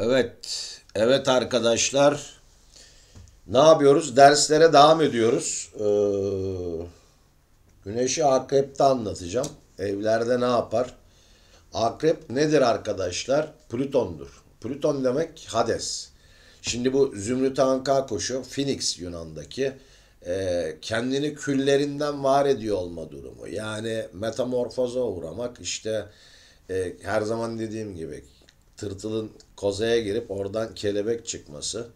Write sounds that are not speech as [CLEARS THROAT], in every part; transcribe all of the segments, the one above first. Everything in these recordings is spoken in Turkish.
Evet, evet arkadaşlar. Ne yapıyoruz? Derslere devam ediyoruz. Ee, güneşi akrepte anlatacağım. Evlerde ne yapar? Akrep nedir arkadaşlar? Plüton'dur. Plüton demek Hades. Şimdi bu Zümrüt Anka koşu, Phoenix Yunan'daki e, kendini küllerinden var ediyor olma durumu. Yani metamorfoza uğramak işte e, her zaman dediğim gibi tırtılın kozaya girip oradan kelebek çıkması,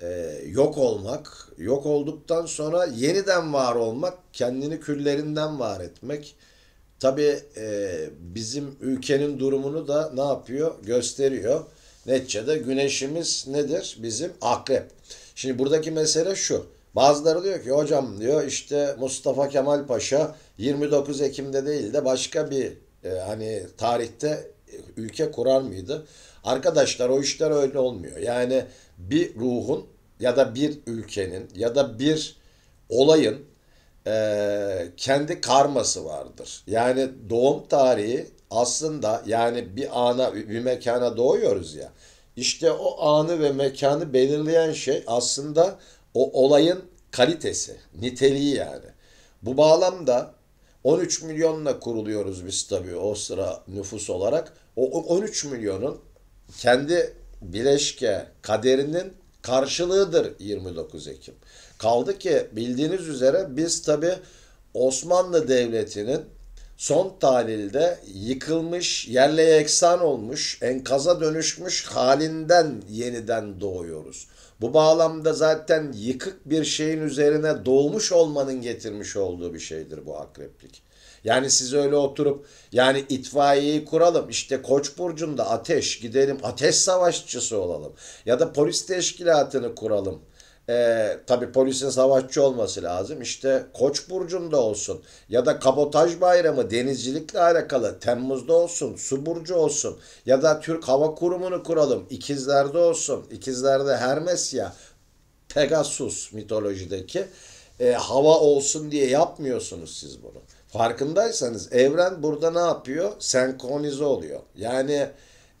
e, yok olmak, yok olduktan sonra yeniden var olmak, kendini küllerinden var etmek. Tabi e, bizim ülkenin durumunu da ne yapıyor? Gösteriyor. Neticede güneşimiz nedir? Bizim akrep. Şimdi buradaki mesele şu. Bazıları diyor ki hocam diyor işte Mustafa Kemal Paşa 29 Ekim'de değil de başka bir e, hani tarihte ülke kurar mıydı? Arkadaşlar o işler öyle olmuyor. Yani bir ruhun ya da bir ülkenin ya da bir olayın e, kendi karması vardır. Yani doğum tarihi aslında yani bir ana bir mekana doğuyoruz ya. İşte o anı ve mekanı belirleyen şey aslında o olayın kalitesi, niteliği yani. Bu bağlamda 13 milyonla kuruluyoruz biz tabii o sıra nüfus olarak. O 13 milyonun kendi bileşke kaderinin karşılığıdır 29 Ekim. Kaldı ki bildiğiniz üzere biz tabii Osmanlı Devleti'nin son talilde yıkılmış, yerle yeksan olmuş, enkaza dönüşmüş halinden yeniden doğuyoruz. Bu bağlamda zaten yıkık bir şeyin üzerine dolmuş olmanın getirmiş olduğu bir şeydir bu akreplik. Yani siz öyle oturup yani itfaiyeyi kuralım işte koç burcunda ateş gidelim ateş savaşçısı olalım ya da polis teşkilatını kuralım e, ee, tabi polisin savaşçı olması lazım. İşte Koç burcunda olsun ya da kabotaj bayramı denizcilikle alakalı Temmuz'da olsun, su burcu olsun ya da Türk Hava Kurumu'nu kuralım. İkizlerde olsun. İkizlerde Hermes ya Pegasus mitolojideki e, hava olsun diye yapmıyorsunuz siz bunu. Farkındaysanız evren burada ne yapıyor? Senkronize oluyor. Yani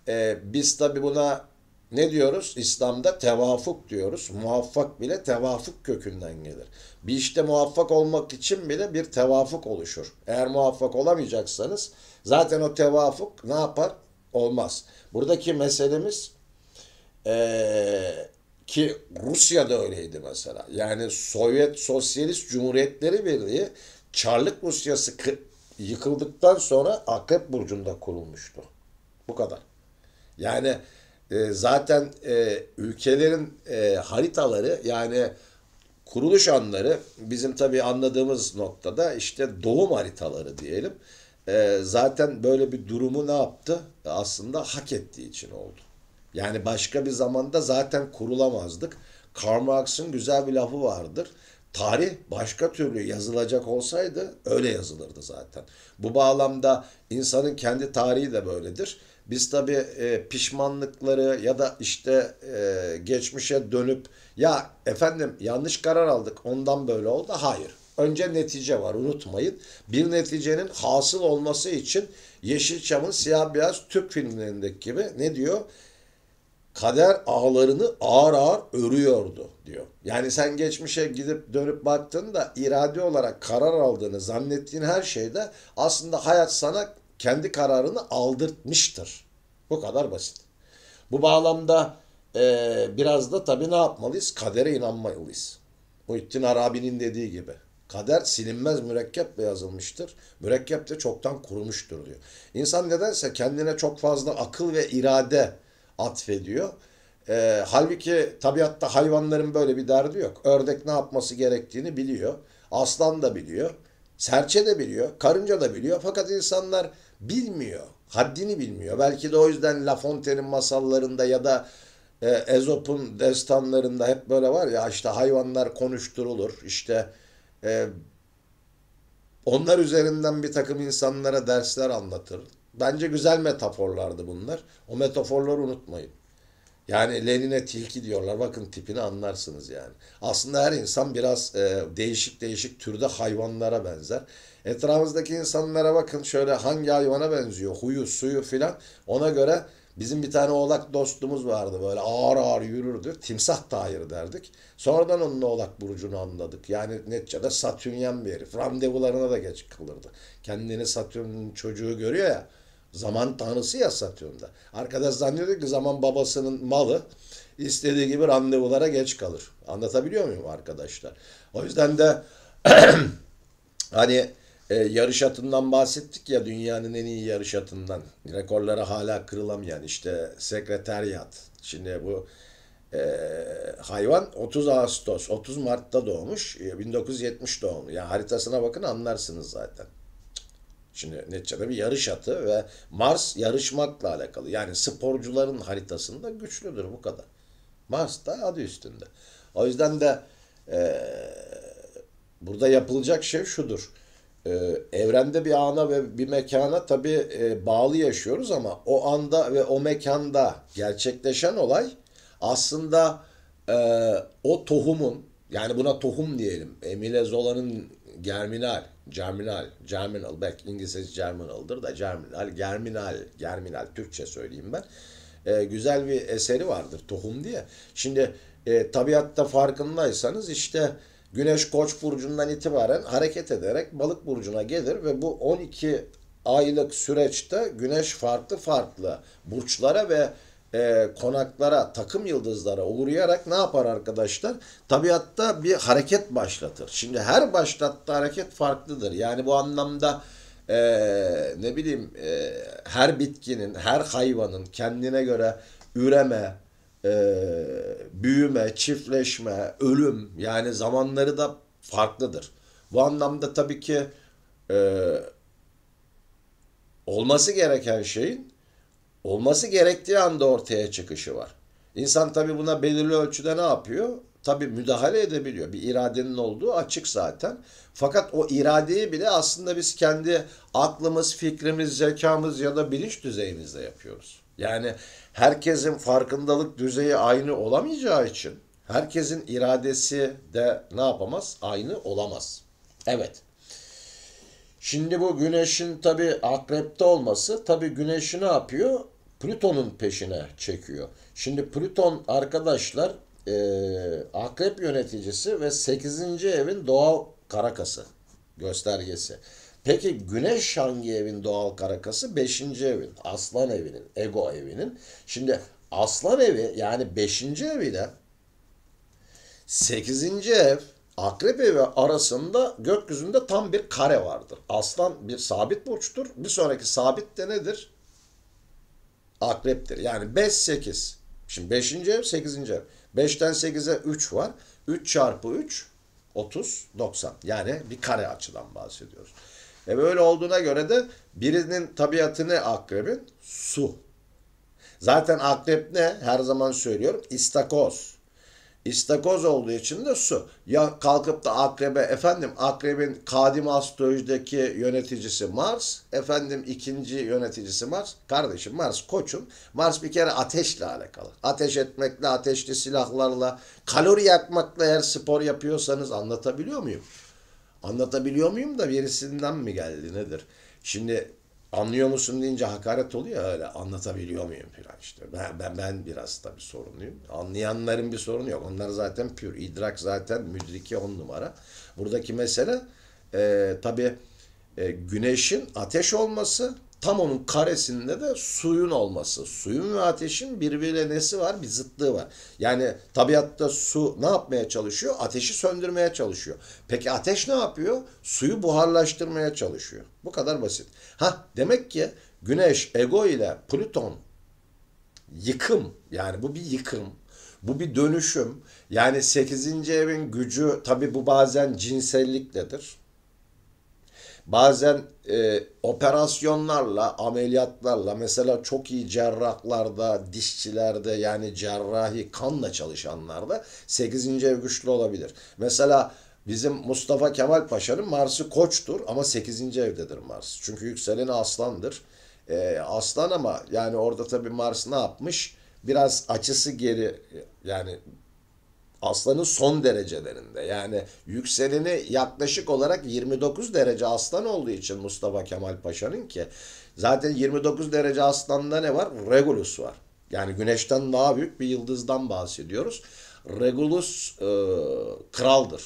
e, biz tabi buna ne diyoruz? İslam'da tevafuk diyoruz. Muvaffak bile tevafuk kökünden gelir. Bir işte muvaffak olmak için bile bir tevafuk oluşur. Eğer muvaffak olamayacaksanız zaten o tevafuk ne yapar? Olmaz. Buradaki meselemiz ee, ki Rusya'da öyleydi mesela. Yani Sovyet Sosyalist Cumhuriyetleri Birliği Çarlık Rusyası yıkıldıktan sonra Akrep Burcu'nda kurulmuştu. Bu kadar. Yani e, zaten e, ülkelerin e, haritaları yani kuruluş anları bizim tabii anladığımız noktada işte doğum haritaları diyelim. E, zaten böyle bir durumu ne yaptı? Aslında hak ettiği için oldu. Yani başka bir zamanda zaten kurulamazdık. Karl Marx'ın güzel bir lafı vardır. Tarih başka türlü yazılacak olsaydı öyle yazılırdı zaten. Bu bağlamda insanın kendi tarihi de böyledir. Biz tabii e, pişmanlıkları ya da işte e, geçmişe dönüp ya efendim yanlış karar aldık ondan böyle oldu. Hayır. Önce netice var unutmayın. Bir neticenin hasıl olması için Yeşilçam'ın siyah beyaz Türk filmlerindeki gibi ne diyor? Kader ağlarını ağır ağır örüyordu diyor. Yani sen geçmişe gidip dönüp baktığında irade olarak karar aldığını zannettiğin her şeyde aslında hayat sana kendi kararını aldırtmıştır. Bu kadar basit. Bu bağlamda e, biraz da tabii ne yapmalıyız? Kadere inanmalıyız. Muhittin Arabi'nin dediği gibi. Kader silinmez mürekkeple yazılmıştır. Mürekkep de çoktan kurumuştur diyor. İnsan nedense kendine çok fazla akıl ve irade atfediyor. E, halbuki tabiatta hayvanların böyle bir derdi yok. Ördek ne yapması gerektiğini biliyor. Aslan da biliyor. Serçe de biliyor. Karınca da biliyor. Fakat insanlar Bilmiyor. Haddini bilmiyor. Belki de o yüzden La Fontaine'in masallarında ya da e, Ezop'un destanlarında hep böyle var ya işte hayvanlar konuşturulur. İşte e, onlar üzerinden bir takım insanlara dersler anlatır. Bence güzel metaforlardı bunlar. O metaforları unutmayın. Yani Lenin'e tilki diyorlar. Bakın tipini anlarsınız yani. Aslında her insan biraz e, değişik değişik türde hayvanlara benzer. Etrafımızdaki insanlara bakın şöyle hangi hayvana benziyor, huyu, suyu filan. Ona göre bizim bir tane oğlak dostumuz vardı böyle ağır ağır yürürdü. Timsah tayır derdik. Sonradan onun oğlak burcunu anladık. Yani neticede satürnyen bir herif. Randevularına da geç kalırdı. Kendini Satürn'ün çocuğu görüyor ya. Zaman tanrısı ya Satürn'de. Arkadaş zannediyor ki zaman babasının malı istediği gibi randevulara geç kalır. Anlatabiliyor muyum arkadaşlar? O yüzden de [CLEARS THROAT] hani e, yarış atından bahsettik ya dünyanın en iyi yarış atından. rekorları hala kırılamayan işte sekreteriyat. Şimdi bu e, hayvan 30 Ağustos, 30 Mart'ta doğmuş. 1970 e, doğumlu. Yani haritasına bakın anlarsınız zaten. Şimdi neticede bir yarış atı ve Mars yarışmakla alakalı. Yani sporcuların haritasında güçlüdür bu kadar. Mars da adı üstünde. O yüzden de e, burada yapılacak şey şudur e, evrende bir ana ve bir mekana tabi e, bağlı yaşıyoruz ama o anda ve o mekanda gerçekleşen olay aslında e, o tohumun yani buna tohum diyelim. Emile Zola'nın germinal, germinal, germinal belki İngilizcesi germinal'dır da germinal, germinal, germinal Türkçe söyleyeyim ben. E, güzel bir eseri vardır tohum diye. Şimdi e, tabiatta farkındaysanız işte Güneş Koç burcundan itibaren hareket ederek Balık burcuna gelir ve bu 12 aylık süreçte Güneş farklı farklı burçlara ve e, konaklara, takım yıldızlara uğrayarak ne yapar arkadaşlar? Tabiatta bir hareket başlatır. Şimdi her başlattığı hareket farklıdır. Yani bu anlamda e, ne bileyim e, her bitkinin, her hayvanın kendine göre üreme, e, büyüme, çiftleşme, ölüm yani zamanları da farklıdır. Bu anlamda tabii ki e, olması gereken şeyin olması gerektiği anda ortaya çıkışı var. İnsan tabii buna belirli ölçüde ne yapıyor? Tabii müdahale edebiliyor. Bir iradenin olduğu açık zaten. Fakat o iradeyi bile aslında biz kendi aklımız, fikrimiz, zekamız ya da bilinç düzeyimizde yapıyoruz. Yani herkesin farkındalık düzeyi aynı olamayacağı için herkesin iradesi de ne yapamaz? Aynı olamaz. Evet. Şimdi bu güneşin tabi akrepte olması tabi güneşi ne yapıyor? Plüton'un peşine çekiyor. Şimdi Plüton arkadaşlar e, akrep yöneticisi ve 8. evin doğal karakası göstergesi. Peki Güneş hangi evin doğal karakası? Beşinci evin. Aslan evinin. Ego evinin. Şimdi aslan evi yani beşinci eviyle sekizinci ev Akrep evi arasında gökyüzünde tam bir kare vardır. Aslan bir sabit burçtur. Bir sonraki sabit de nedir? Akreptir. Yani 5 8. Şimdi 5. ev 8. ev. 5'ten 8'e 3 var. 3 çarpı 3 30 90. Yani bir kare açıdan bahsediyoruz. E böyle olduğuna göre de birinin tabiatını akrebin? Su. Zaten akrep ne? Her zaman söylüyorum istakoz. İstakoz olduğu için de su. Ya kalkıp da akrebe efendim akrebin kadim astrolojideki yöneticisi Mars. Efendim ikinci yöneticisi Mars. Kardeşim Mars koçum. Mars bir kere ateşle alakalı. Ateş etmekle, ateşli silahlarla, kalori yakmakla eğer spor yapıyorsanız anlatabiliyor muyum? Anlatabiliyor muyum da birisinden mi geldi nedir? Şimdi anlıyor musun deyince hakaret oluyor öyle anlatabiliyor muyum falan işte. Ben, ben, ben biraz tabii sorunluyum. Anlayanların bir sorunu yok. Onlar zaten pür. idrak zaten müdriki on numara. Buradaki mesele e, tabii e, güneşin ateş olması tam onun karesinde de suyun olması. Suyun ve ateşin birbiriyle nesi var? Bir zıtlığı var. Yani tabiatta su ne yapmaya çalışıyor? Ateşi söndürmeye çalışıyor. Peki ateş ne yapıyor? Suyu buharlaştırmaya çalışıyor. Bu kadar basit. Ha demek ki Güneş, Ego ile Plüton yıkım yani bu bir yıkım. Bu bir dönüşüm. Yani 8. evin gücü tabi bu bazen cinselliktedir. Bazen e, operasyonlarla, ameliyatlarla mesela çok iyi cerrahlarda, dişçilerde yani cerrahi kanla çalışanlarda 8. ev güçlü olabilir. Mesela bizim Mustafa Kemal Paşa'nın Mars'ı koçtur ama 8. evdedir Mars. Çünkü yükseleni aslandır. E, aslan ama yani orada tabii Mars ne yapmış? Biraz açısı geri yani Aslanın son derecelerinde yani yükseleni yaklaşık olarak 29 derece aslan olduğu için Mustafa Kemal Paşa'nın ki zaten 29 derece aslanda ne var? Regulus var. Yani güneşten daha büyük bir yıldızdan bahsediyoruz. Regulus e, kraldır.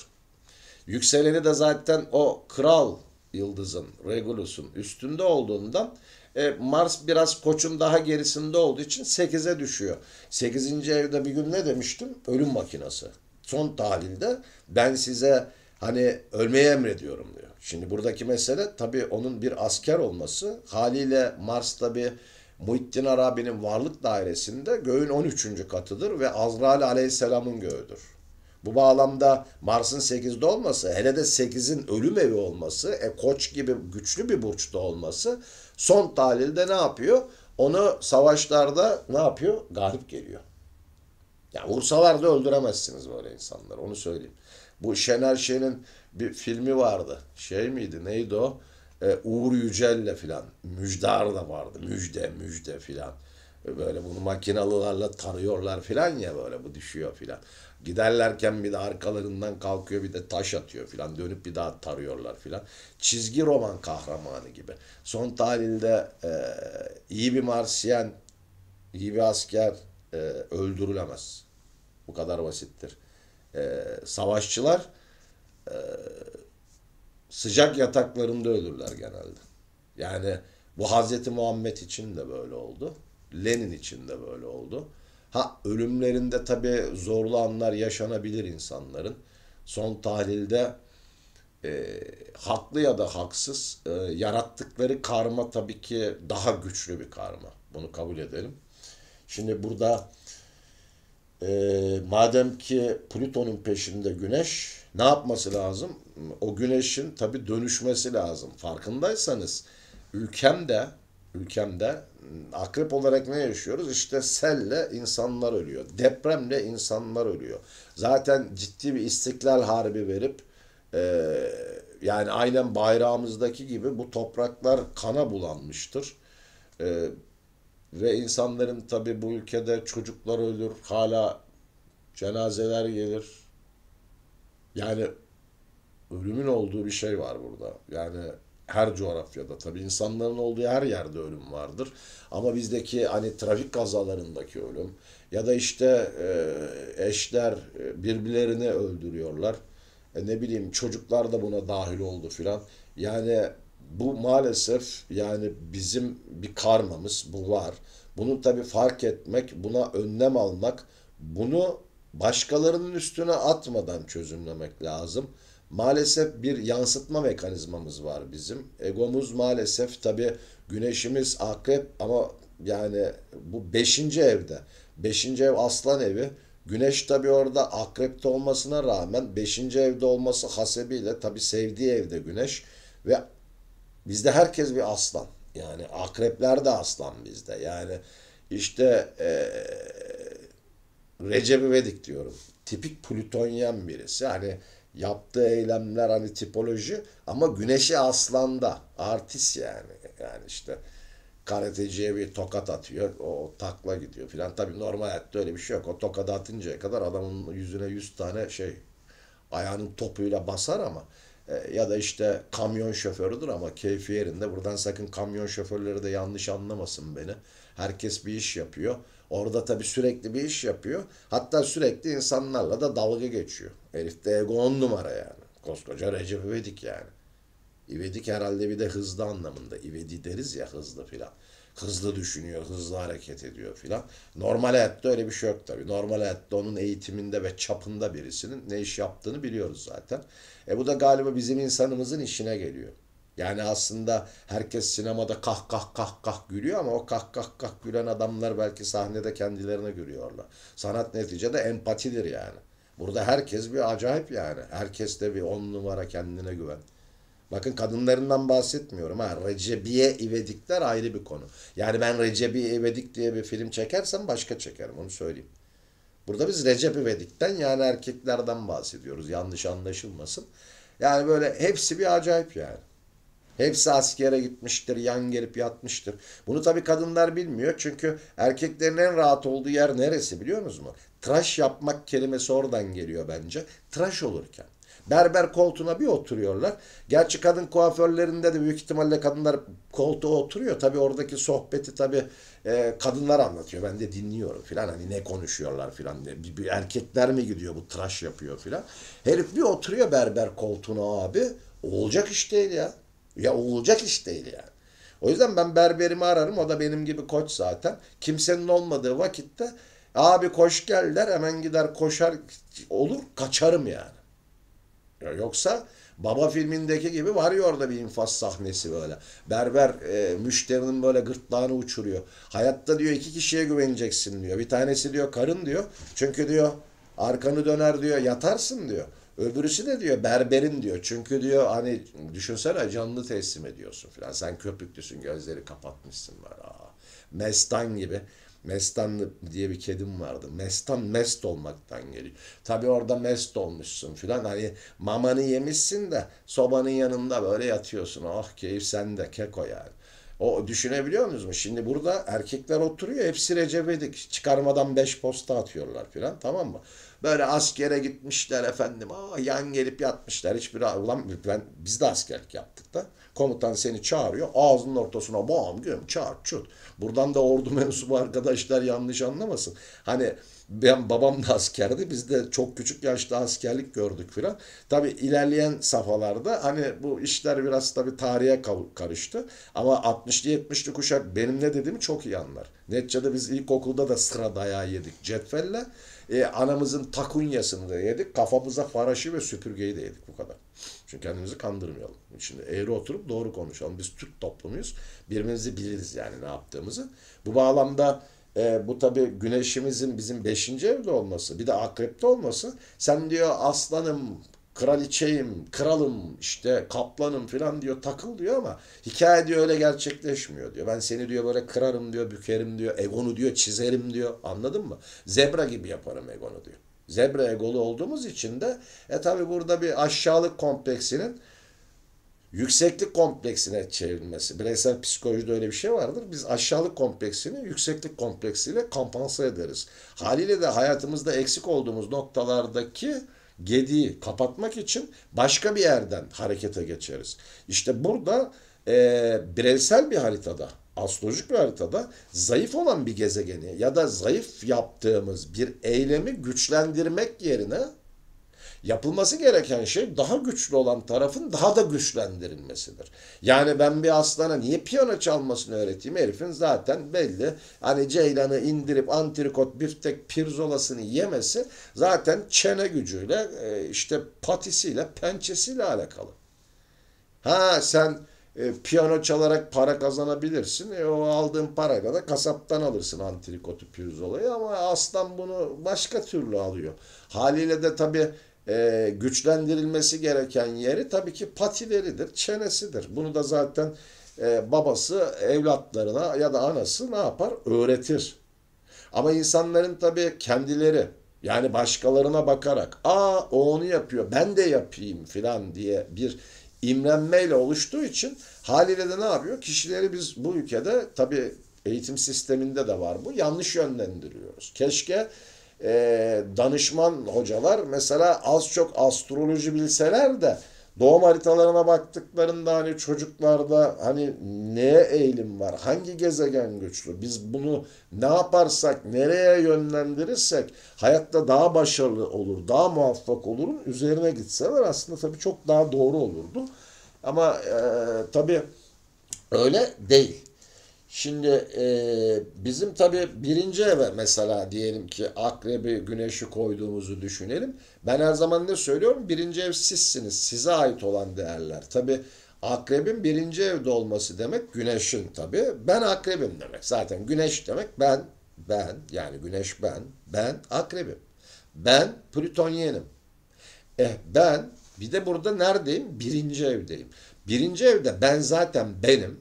Yükseleni de zaten o kral yıldızın, Regulus'un üstünde olduğundan e, Mars biraz koçun daha gerisinde olduğu için 8'e düşüyor. 8. evde bir gün ne demiştim? Ölüm makinası. Son tahlilde ben size hani ölmeyi emrediyorum diyor. Şimdi buradaki mesele tabii onun bir asker olması. Haliyle Mars tabii Muhittin Arabi'nin varlık dairesinde göğün 13. katıdır ve Azrail aleyhisselamın göğüdür. Bu bağlamda Mars'ın 8'de olması, hele de 8'in ölüm evi olması, e, koç gibi güçlü bir burçta olması Son tahlilde ne yapıyor? Onu savaşlarda ne yapıyor? Galip geliyor. Ya vursalar da öldüremezsiniz böyle insanları. Onu söyleyeyim. Bu Şener Şen'in bir filmi vardı. Şey miydi? Neydi o? Ee, Uğur Yücel'le filan. Müjdar da vardı. Müjde, müjde filan böyle bunu makinalılarla tarıyorlar filan ya böyle bu düşüyor filan. Giderlerken bir de arkalarından kalkıyor bir de taş atıyor filan dönüp bir daha tarıyorlar filan. Çizgi roman kahramanı gibi. Son tahlilde e, iyi bir Marsiyen, iyi bir asker e, öldürülemez. Bu kadar basittir. E, savaşçılar e, sıcak yataklarında ölürler genelde. Yani bu Hazreti Muhammed için de böyle oldu. Lenin için de böyle oldu. Ha ölümlerinde tabii zorlu anlar yaşanabilir insanların. Son tahlilde e, haklı ya da haksız e, yarattıkları karma tabii ki daha güçlü bir karma. Bunu kabul edelim. Şimdi burada e, madem ki Plüton'un peşinde güneş ne yapması lazım? O güneşin tabii dönüşmesi lazım. Farkındaysanız ülkemde ülkemde akrep olarak ne yaşıyoruz? İşte selle insanlar ölüyor. Depremle insanlar ölüyor. Zaten ciddi bir istiklal harbi verip e, yani aynen bayrağımızdaki gibi bu topraklar kana bulanmıştır. E, ve insanların tabi bu ülkede çocuklar ölür, hala cenazeler gelir. Yani ölümün olduğu bir şey var burada. Yani her coğrafyada tabi insanların olduğu her yerde ölüm vardır. Ama bizdeki hani trafik kazalarındaki ölüm ya da işte e, eşler e, birbirlerini öldürüyorlar. E, ne bileyim çocuklar da buna dahil oldu filan. Yani bu maalesef yani bizim bir karmamız bu var. Bunu tabi fark etmek, buna önlem almak, bunu başkalarının üstüne atmadan çözümlemek lazım. Maalesef bir yansıtma mekanizmamız var bizim. Egomuz maalesef tabi güneşimiz akrep ama yani bu beşinci evde. Beşinci ev aslan evi. Güneş tabi orada akrepte olmasına rağmen beşinci evde olması hasebiyle tabi sevdiği evde güneş ve bizde herkes bir aslan. Yani akrepler de aslan bizde. Yani işte ee, Recep İvedik diyorum. Tipik Plütonyen birisi. Hani yaptığı eylemler hani tipoloji ama güneşi aslanda artist yani yani işte karateciye bir tokat atıyor o takla gidiyor filan tabi normal hayatta öyle bir şey yok o tokat atıncaya kadar adamın yüzüne yüz tane şey ayağının topuyla basar ama e, ya da işte kamyon şoförüdür ama keyfi yerinde buradan sakın kamyon şoförleri de yanlış anlamasın beni herkes bir iş yapıyor Orada tabii sürekli bir iş yapıyor. Hatta sürekli insanlarla da dalga geçiyor. Herif de ego on numara yani. Koskoca Recep İvedik yani. İvedik herhalde bir de hızlı anlamında. İvedi deriz ya hızlı filan. Hızlı düşünüyor, hızlı hareket ediyor filan. Normal hayatta öyle bir şey yok tabii. Normal hayatta onun eğitiminde ve çapında birisinin ne iş yaptığını biliyoruz zaten. E bu da galiba bizim insanımızın işine geliyor. Yani aslında herkes sinemada kah kah kah kah gülüyor ama o kah kah kah gülen adamlar belki sahnede kendilerine gülüyorlar. Sanat neticede empatidir yani. Burada herkes bir acayip yani. Herkes de bir on numara kendine güven. Bakın kadınlarından bahsetmiyorum ha. Recebiye İvedikler ayrı bir konu. Yani ben Recebiye İvedik diye bir film çekersem başka çekerim onu söyleyeyim. Burada biz Recep İvedik'ten yani erkeklerden bahsediyoruz yanlış anlaşılmasın. Yani böyle hepsi bir acayip yani. Hepsi askere gitmiştir, yan gelip yatmıştır. Bunu tabii kadınlar bilmiyor. Çünkü erkeklerin en rahat olduğu yer neresi biliyor musunuz? Mu? Tıraş yapmak kelimesi oradan geliyor bence. Tıraş olurken. Berber koltuğuna bir oturuyorlar. Gerçi kadın kuaförlerinde de büyük ihtimalle kadınlar koltuğa oturuyor. Tabii oradaki sohbeti tabii e, kadınlar anlatıyor. Ben de dinliyorum filan. Hani ne konuşuyorlar filan Bir, bir erkekler mi gidiyor bu tıraş yapıyor filan. Herif bir oturuyor berber koltuğuna abi. Olacak iş değil ya. Ya olacak iş değil yani. O yüzden ben berberimi ararım. O da benim gibi koç zaten. Kimsenin olmadığı vakitte abi koş gel der hemen gider koşar olur kaçarım yani. Ya yoksa Baba filmindeki gibi var ya orada bir infaz sahnesi böyle. Berber e, müşterinin böyle gırtlağını uçuruyor. Hayatta diyor iki kişiye güveneceksin diyor. Bir tanesi diyor karın diyor. Çünkü diyor arkanı döner diyor yatarsın diyor. Öbürüsü de diyor berberin diyor. Çünkü diyor hani düşünsene canını teslim ediyorsun filan. Sen köpüklüsün gözleri kapatmışsın var. Aa, mestan gibi. Mestan diye bir kedim vardı. Mestan mest olmaktan geliyor. Tabi orada mest olmuşsun filan. Hani mamanı yemişsin de sobanın yanında böyle yatıyorsun. Ah oh, keyif sende keko yani. O düşünebiliyor musunuz? Şimdi burada erkekler oturuyor. Hepsi Recep Edik. Çıkarmadan beş posta atıyorlar filan. Tamam mı? Böyle askere gitmişler efendim. Aa, yan gelip yatmışlar. Hiçbir ulan ben, biz de askerlik yaptık da. Komutan seni çağırıyor. Ağzının ortasına bam güm çağır çut. Buradan da ordu mensubu arkadaşlar yanlış anlamasın. Hani ben babam da askerdi. Biz de çok küçük yaşta askerlik gördük filan. Tabi ilerleyen safhalarda hani bu işler biraz tabi tarihe karıştı. Ama 60'lı 70'li kuşak benim ne dediğimi çok iyi anlar. Neticede biz ilkokulda da sıra dayağı yedik cetvelle e, anamızın takunyasını da yedik. Kafamıza faraşı ve süpürgeyi de yedik bu kadar. Çünkü kendimizi kandırmayalım. Şimdi eğri oturup doğru konuşalım. Biz Türk toplumuyuz. Birbirimizi biliriz yani ne yaptığımızı. Bu bağlamda e, bu tabii güneşimizin bizim beşinci evde olması bir de akrepte olması sen diyor aslanım kraliçeyim, kralım, işte kaplanım falan diyor, takıl diyor ama hikaye diyor öyle gerçekleşmiyor diyor. Ben seni diyor böyle kırarım diyor, bükerim diyor, egonu diyor, çizerim diyor. Anladın mı? Zebra gibi yaparım egonu diyor. Zebra egolu olduğumuz için de e tabi burada bir aşağılık kompleksinin yükseklik kompleksine çevrilmesi. Bireysel psikolojide öyle bir şey vardır. Biz aşağılık kompleksini yükseklik kompleksiyle kompansa ederiz. Haliyle de hayatımızda eksik olduğumuz noktalardaki gediği kapatmak için başka bir yerden harekete geçeriz. İşte burada e, bireysel bir haritada, astrolojik bir haritada zayıf olan bir gezegeni ya da zayıf yaptığımız bir eylemi güçlendirmek yerine Yapılması gereken şey daha güçlü olan tarafın daha da güçlendirilmesidir. Yani ben bir aslana niye piyano çalmasını öğreteyim? Herifin zaten belli. Hani ceylanı indirip antrikot biftek pirzolasını yemesi zaten çene gücüyle e, işte patisiyle pençesiyle alakalı. Ha sen e, piyano çalarak para kazanabilirsin. E, o aldığın parayla da kasaptan alırsın antrikotu pirzolayı ama aslan bunu başka türlü alıyor. Haliyle de tabii e, güçlendirilmesi gereken yeri tabii ki patileridir, çenesidir. Bunu da zaten e, babası evlatlarına ya da anası ne yapar? Öğretir. Ama insanların tabii kendileri yani başkalarına bakarak aa o onu yapıyor ben de yapayım filan diye bir imrenmeyle oluştuğu için haliyle de ne yapıyor? Kişileri biz bu ülkede tabii eğitim sisteminde de var bu yanlış yönlendiriyoruz. Keşke e, danışman hocalar mesela az çok astroloji bilseler de doğum haritalarına baktıklarında hani çocuklarda hani neye eğilim var? Hangi gezegen güçlü? Biz bunu ne yaparsak, nereye yönlendirirsek hayatta daha başarılı olur, daha muvaffak olurun üzerine gitseler aslında tabii çok daha doğru olurdu. Ama e, tabii öyle değil. Şimdi e, bizim tabii birinci eve mesela diyelim ki akrebi, güneşi koyduğumuzu düşünelim. Ben her zaman ne söylüyorum? Birinci ev sizsiniz. Size ait olan değerler. Tabii akrebin birinci evde olması demek güneşin tabii. Ben akrebim demek. Zaten güneş demek ben, ben yani güneş ben, ben akrebim. Ben plütonyenim. Eh ben bir de burada neredeyim? Birinci evdeyim. Birinci evde ben zaten benim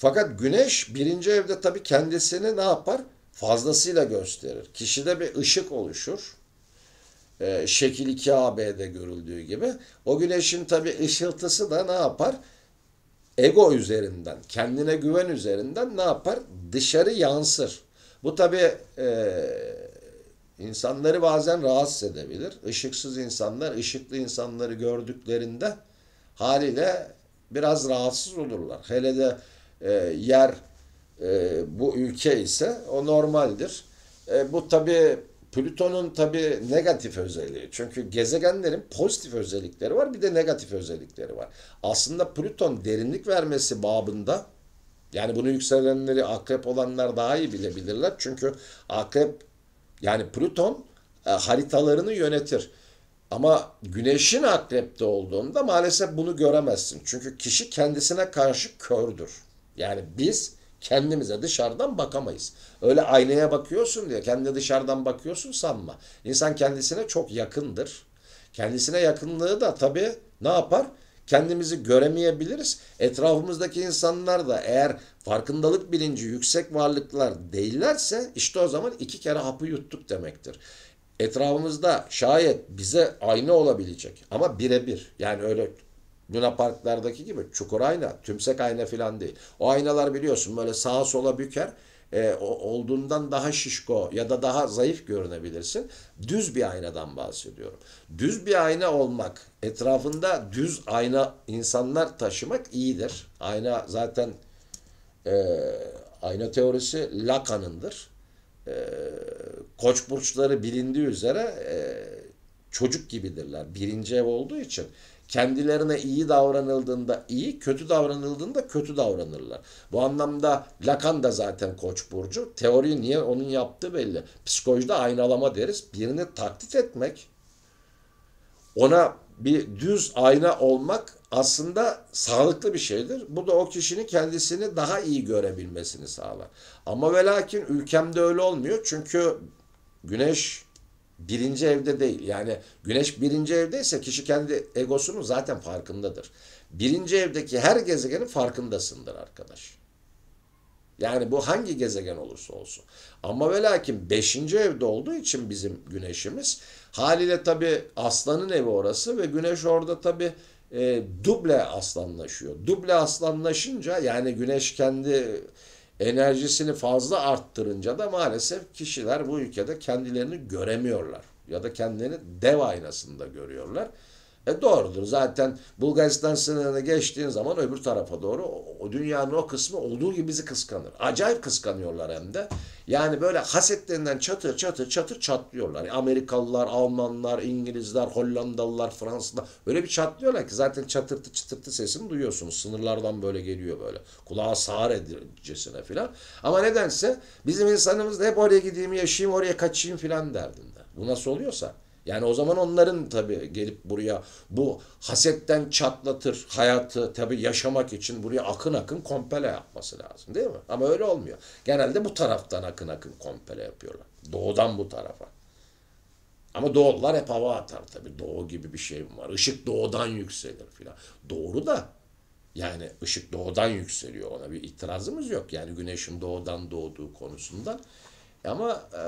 fakat güneş birinci evde tabii kendisini ne yapar? Fazlasıyla gösterir. Kişide bir ışık oluşur. Ee, şekil 2AB'de görüldüğü gibi. O güneşin tabii ışıltısı da ne yapar? Ego üzerinden, kendine güven üzerinden ne yapar? Dışarı yansır. Bu tabii e, insanları bazen rahatsız edebilir. Işıksız insanlar, ışıklı insanları gördüklerinde haliyle biraz rahatsız olurlar. Hele de e, yer e, bu ülke ise o normaldir. E, bu tabi Plüton'un tabi negatif özelliği. Çünkü gezegenlerin pozitif özellikleri var bir de negatif özellikleri var. Aslında Plüton derinlik vermesi babında yani bunu yükselenleri akrep olanlar daha iyi bilebilirler. Çünkü akrep yani Plüton e, haritalarını yönetir. Ama güneşin akrepte olduğunda maalesef bunu göremezsin. Çünkü kişi kendisine karşı kördür. Yani biz kendimize dışarıdan bakamayız. Öyle aynaya bakıyorsun diye kendi dışarıdan bakıyorsun sanma. İnsan kendisine çok yakındır. Kendisine yakınlığı da tabii ne yapar? Kendimizi göremeyebiliriz. Etrafımızdaki insanlar da eğer farkındalık bilinci yüksek varlıklar değillerse işte o zaman iki kere hapı yuttuk demektir. Etrafımızda şayet bize ayna olabilecek ama birebir yani öyle Luna Parklardaki gibi çukur ayna, tümsek ayna falan değil. O aynalar biliyorsun böyle sağa sola büker. E, olduğundan daha şişko ya da daha zayıf görünebilirsin. Düz bir aynadan bahsediyorum. Düz bir ayna olmak, etrafında düz ayna insanlar taşımak iyidir. Ayna zaten e, ayna teorisi Lacan'ındır. E, koç burçları bilindiği üzere e, çocuk gibidirler. Birinci ev olduğu için kendilerine iyi davranıldığında iyi, kötü davranıldığında kötü davranırlar. Bu anlamda Lacan da zaten koç burcu. Teori niye onun yaptığı belli. Psikolojide aynalama deriz. Birini taklit etmek, ona bir düz ayna olmak aslında sağlıklı bir şeydir. Bu da o kişinin kendisini daha iyi görebilmesini sağlar. Ama velakin ülkemde öyle olmuyor. Çünkü güneş birinci evde değil. Yani güneş birinci evdeyse kişi kendi egosunun zaten farkındadır. Birinci evdeki her gezegenin farkındasındır arkadaş. Yani bu hangi gezegen olursa olsun. Ama ve lakin 5. evde olduğu için bizim güneşimiz haliyle tabi aslanın evi orası ve güneş orada tabi e, duble aslanlaşıyor. Duble aslanlaşınca yani güneş kendi enerjisini fazla arttırınca da maalesef kişiler bu ülkede kendilerini göremiyorlar ya da kendilerini dev aynasında görüyorlar. E doğrudur. Zaten Bulgaristan sınırını geçtiğin zaman öbür tarafa doğru o, dünyanın o kısmı olduğu gibi bizi kıskanır. Acayip kıskanıyorlar hem de. Yani böyle hasetlerinden çatır çatır çatır çatlıyorlar. Amerikalılar, Almanlar, İngilizler, Hollandalılar, Fransızlar öyle bir çatlıyorlar ki zaten çatırtı çıtırtı sesini duyuyorsunuz. Sınırlardan böyle geliyor böyle. Kulağa sağır edicesine filan. Ama nedense bizim insanımız da hep oraya gideyim, yaşayayım, oraya kaçayım filan derdinde. Bu nasıl oluyorsa yani o zaman onların tabii gelip buraya bu hasetten çatlatır hayatı tabii yaşamak için buraya akın akın kompele yapması lazım değil mi? Ama öyle olmuyor. Genelde bu taraftan akın akın kompele yapıyorlar. Doğudan bu tarafa. Ama doğullar hep hava atar tabii. Doğu gibi bir şey var. Işık doğudan yükselir filan. Doğru da yani ışık doğudan yükseliyor. Ona bir itirazımız yok. Yani güneşin doğudan doğduğu konusunda. Ama e,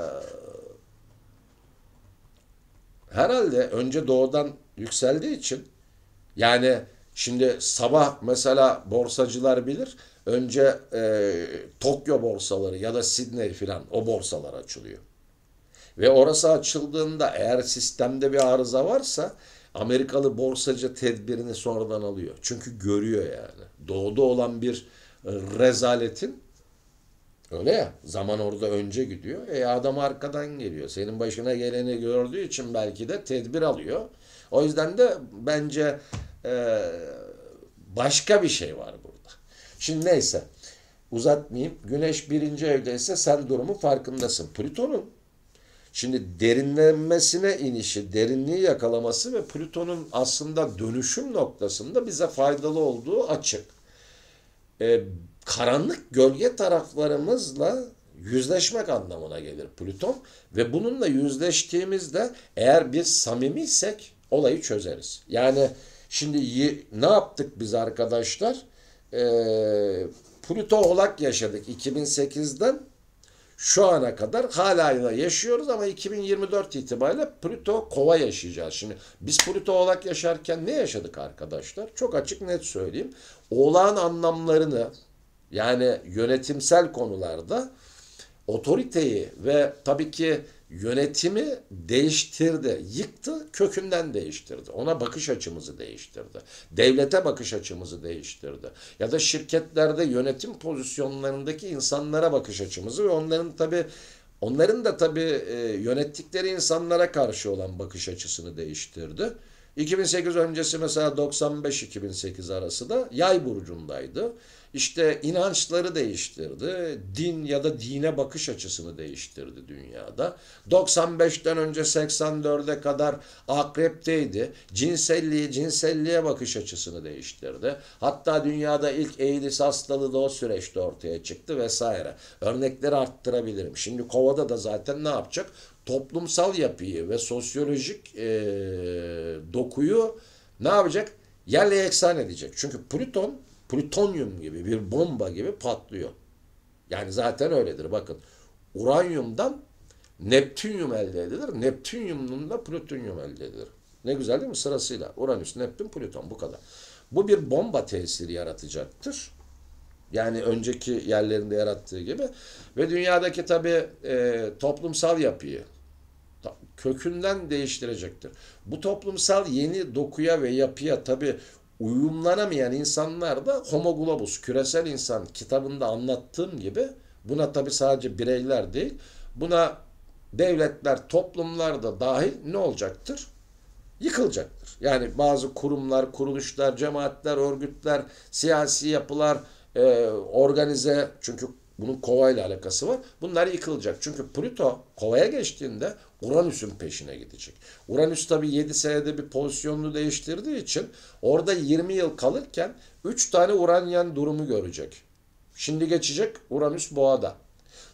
herhalde önce doğudan yükseldiği için yani şimdi sabah mesela borsacılar bilir önce e, Tokyo borsaları ya da Sydney filan o borsalar açılıyor. Ve orası açıldığında eğer sistemde bir arıza varsa Amerikalı borsacı tedbirini sonradan alıyor. Çünkü görüyor yani. Doğuda olan bir e, rezaletin Öyle ya. Zaman orada önce gidiyor. E adam arkadan geliyor. Senin başına geleni gördüğü için belki de tedbir alıyor. O yüzden de bence e, başka bir şey var burada. Şimdi neyse uzatmayayım. Güneş birinci evdeyse sen durumu farkındasın. Plüton'un şimdi derinlenmesine inişi, derinliği yakalaması ve Plüton'un aslında dönüşüm noktasında bize faydalı olduğu açık. E, karanlık gölge taraflarımızla yüzleşmek anlamına gelir Plüton ve bununla yüzleştiğimizde eğer biz samimiysek olayı çözeriz. Yani şimdi ne yaptık biz arkadaşlar? Ee, Plüto olak yaşadık 2008'den şu ana kadar hala yaşıyoruz ama 2024 itibariyle Plüto kova yaşayacağız. Şimdi biz Plüto olak yaşarken ne yaşadık arkadaşlar? Çok açık net söyleyeyim. olağan anlamlarını, yani yönetimsel konularda otoriteyi ve tabii ki yönetimi değiştirdi, yıktı, kökünden değiştirdi. Ona bakış açımızı değiştirdi. Devlete bakış açımızı değiştirdi. Ya da şirketlerde yönetim pozisyonlarındaki insanlara bakış açımızı ve onların tabii onların da tabii e, yönettikleri insanlara karşı olan bakış açısını değiştirdi. 2008 öncesi mesela 95-2008 arası da yay burcundaydı. İşte inançları değiştirdi. Din ya da dine bakış açısını değiştirdi dünyada. 95'ten önce 84'e kadar akrepteydi. Cinselliği, cinselliğe bakış açısını değiştirdi. Hatta dünyada ilk AIDS hastalığı da o süreçte ortaya çıktı vesaire. Örnekleri arttırabilirim. Şimdi Kova'da da zaten ne yapacak? Toplumsal yapıyı ve sosyolojik e, dokuyu ne yapacak? Yerle yeksan edecek. Çünkü Plüton plütonyum gibi bir bomba gibi patlıyor. Yani zaten öyledir bakın. Uranyumdan Neptünyum elde edilir. Neptünyumdan da plütonyum elde edilir. Ne güzel değil mi? Sırasıyla. Uranüs, Neptün, Plüton bu kadar. Bu bir bomba tesiri yaratacaktır. Yani önceki yerlerinde yarattığı gibi. Ve dünyadaki tabi e, toplumsal yapıyı kökünden değiştirecektir. Bu toplumsal yeni dokuya ve yapıya tabi uyumlanamayan insanlar da homo globus, küresel insan kitabında anlattığım gibi buna tabi sadece bireyler değil, buna devletler, toplumlar da dahil ne olacaktır? Yıkılacaktır. Yani bazı kurumlar, kuruluşlar, cemaatler, örgütler, siyasi yapılar, e, organize çünkü bunun kova ile alakası var. Bunlar yıkılacak. Çünkü Pluto kovaya geçtiğinde Uranüs'ün peşine gidecek. Uranüs tabi 7 senede bir pozisyonunu değiştirdiği için orada 20 yıl kalırken 3 tane Uranyen durumu görecek. Şimdi geçecek Uranüs boğada.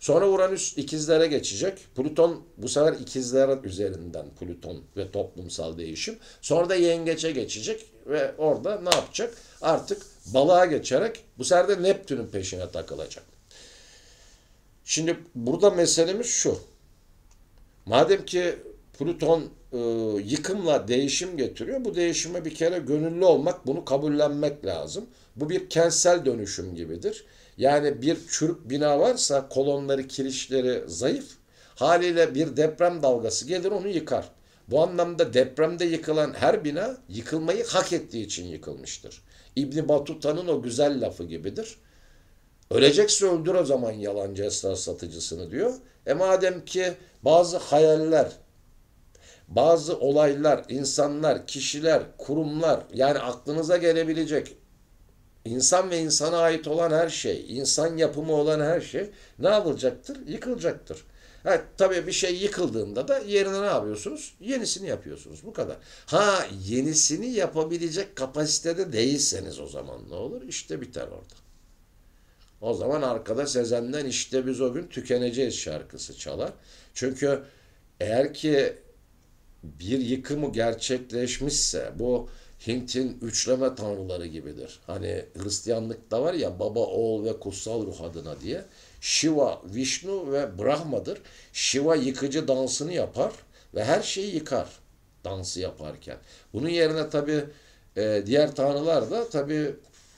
Sonra Uranüs ikizlere geçecek. Plüton bu sefer ikizler üzerinden Plüton ve toplumsal değişim. Sonra da yengeçe geçecek ve orada ne yapacak? Artık balığa geçerek bu sefer de Neptün'ün peşine takılacak. Şimdi burada meselemiz şu. Madem ki Plüton e, yıkımla değişim getiriyor. Bu değişime bir kere gönüllü olmak, bunu kabullenmek lazım. Bu bir kentsel dönüşüm gibidir. Yani bir çürük bina varsa kolonları, kirişleri zayıf. Haliyle bir deprem dalgası gelir onu yıkar. Bu anlamda depremde yıkılan her bina yıkılmayı hak ettiği için yıkılmıştır. İbni Batuta'nın o güzel lafı gibidir. Ölecekse öldür o zaman yalancı esrar satıcısını diyor. E madem ki bazı hayaller, bazı olaylar, insanlar, kişiler, kurumlar yani aklınıza gelebilecek insan ve insana ait olan her şey, insan yapımı olan her şey ne yapılacaktır? Yıkılacaktır. Ha, tabii bir şey yıkıldığında da yerine ne yapıyorsunuz? Yenisini yapıyorsunuz. Bu kadar. Ha yenisini yapabilecek kapasitede değilseniz o zaman ne olur? İşte biter orada. O zaman arkada Sezen'den işte biz o gün tükeneceğiz şarkısı çalar. Çünkü eğer ki bir yıkımı gerçekleşmişse bu Hint'in üçleme tanrıları gibidir. Hani Hristiyanlıkta var ya baba, oğul ve kutsal ruh adına diye. Shiva, Vishnu ve Brahma'dır. Shiva yıkıcı dansını yapar ve her şeyi yıkar dansı yaparken. Bunun yerine tabi e, diğer tanrılar da tabi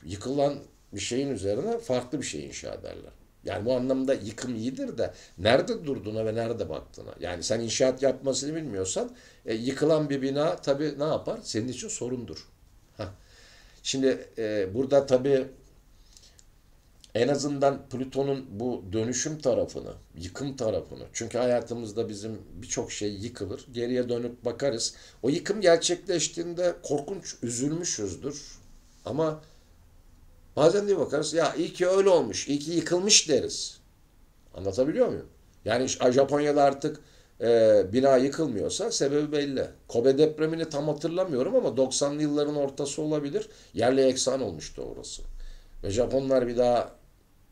yıkılan bir şeyin üzerine farklı bir şey inşa ederler. Yani bu anlamda yıkım iyidir de nerede durduğuna ve nerede baktığına. Yani sen inşaat yapmasını bilmiyorsan e, yıkılan bir bina tabii ne yapar? Senin için sorundur. Heh. Şimdi e, burada tabii en azından Plüton'un bu dönüşüm tarafını, yıkım tarafını. Çünkü hayatımızda bizim birçok şey yıkılır. Geriye dönüp bakarız. O yıkım gerçekleştiğinde korkunç üzülmüşüzdür. Ama Bazen de bakarız ya iyi ki öyle olmuş, iyi ki yıkılmış deriz. Anlatabiliyor muyum? Yani Japonya'da artık e, bina yıkılmıyorsa sebebi belli. Kobe depremini tam hatırlamıyorum ama 90'lı yılların ortası olabilir. Yerli eksan olmuştu orası. Ve Japonlar bir daha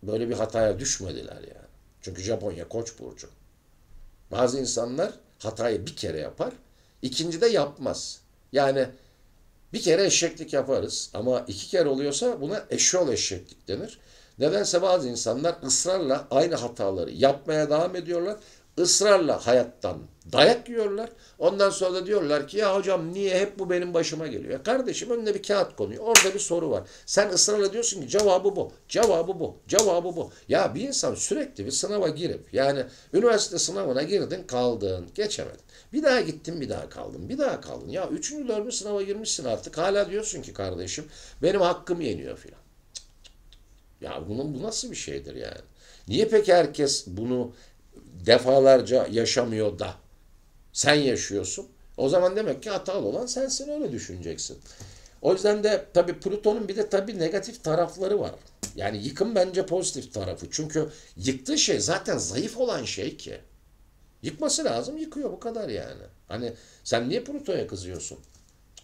böyle bir hataya düşmediler yani. Çünkü Japonya koç burcu. Bazı insanlar hatayı bir kere yapar, ikinci de yapmaz. Yani bir kere eşeklik yaparız ama iki kere oluyorsa buna eşol eşeklik denir. Nedense bazı insanlar ısrarla aynı hataları yapmaya devam ediyorlar. Israrla hayattan dayak yiyorlar. Ondan sonra da diyorlar ki ya hocam niye hep bu benim başıma geliyor? Ya kardeşim önüne bir kağıt konuyor. Orada bir soru var. Sen ısrarla diyorsun ki cevabı bu, cevabı bu, cevabı bu. Ya bir insan sürekli bir sınava girip yani üniversite sınavına girdin kaldın geçemedin. Bir daha gittim bir daha kaldım bir daha kaldım. Ya üçüncü dördüncü sınava girmişsin artık hala diyorsun ki kardeşim benim hakkım yeniyor filan. Ya bunun bu nasıl bir şeydir yani? Niye peki herkes bunu defalarca yaşamıyor da sen yaşıyorsun? O zaman demek ki hatalı olan sensin öyle düşüneceksin. O yüzden de tabii Plüton'un bir de tabii negatif tarafları var. Yani yıkım bence pozitif tarafı. Çünkü yıktığı şey zaten zayıf olan şey ki. Yıkması lazım yıkıyor bu kadar yani. Hani sen niye Pluto'ya kızıyorsun?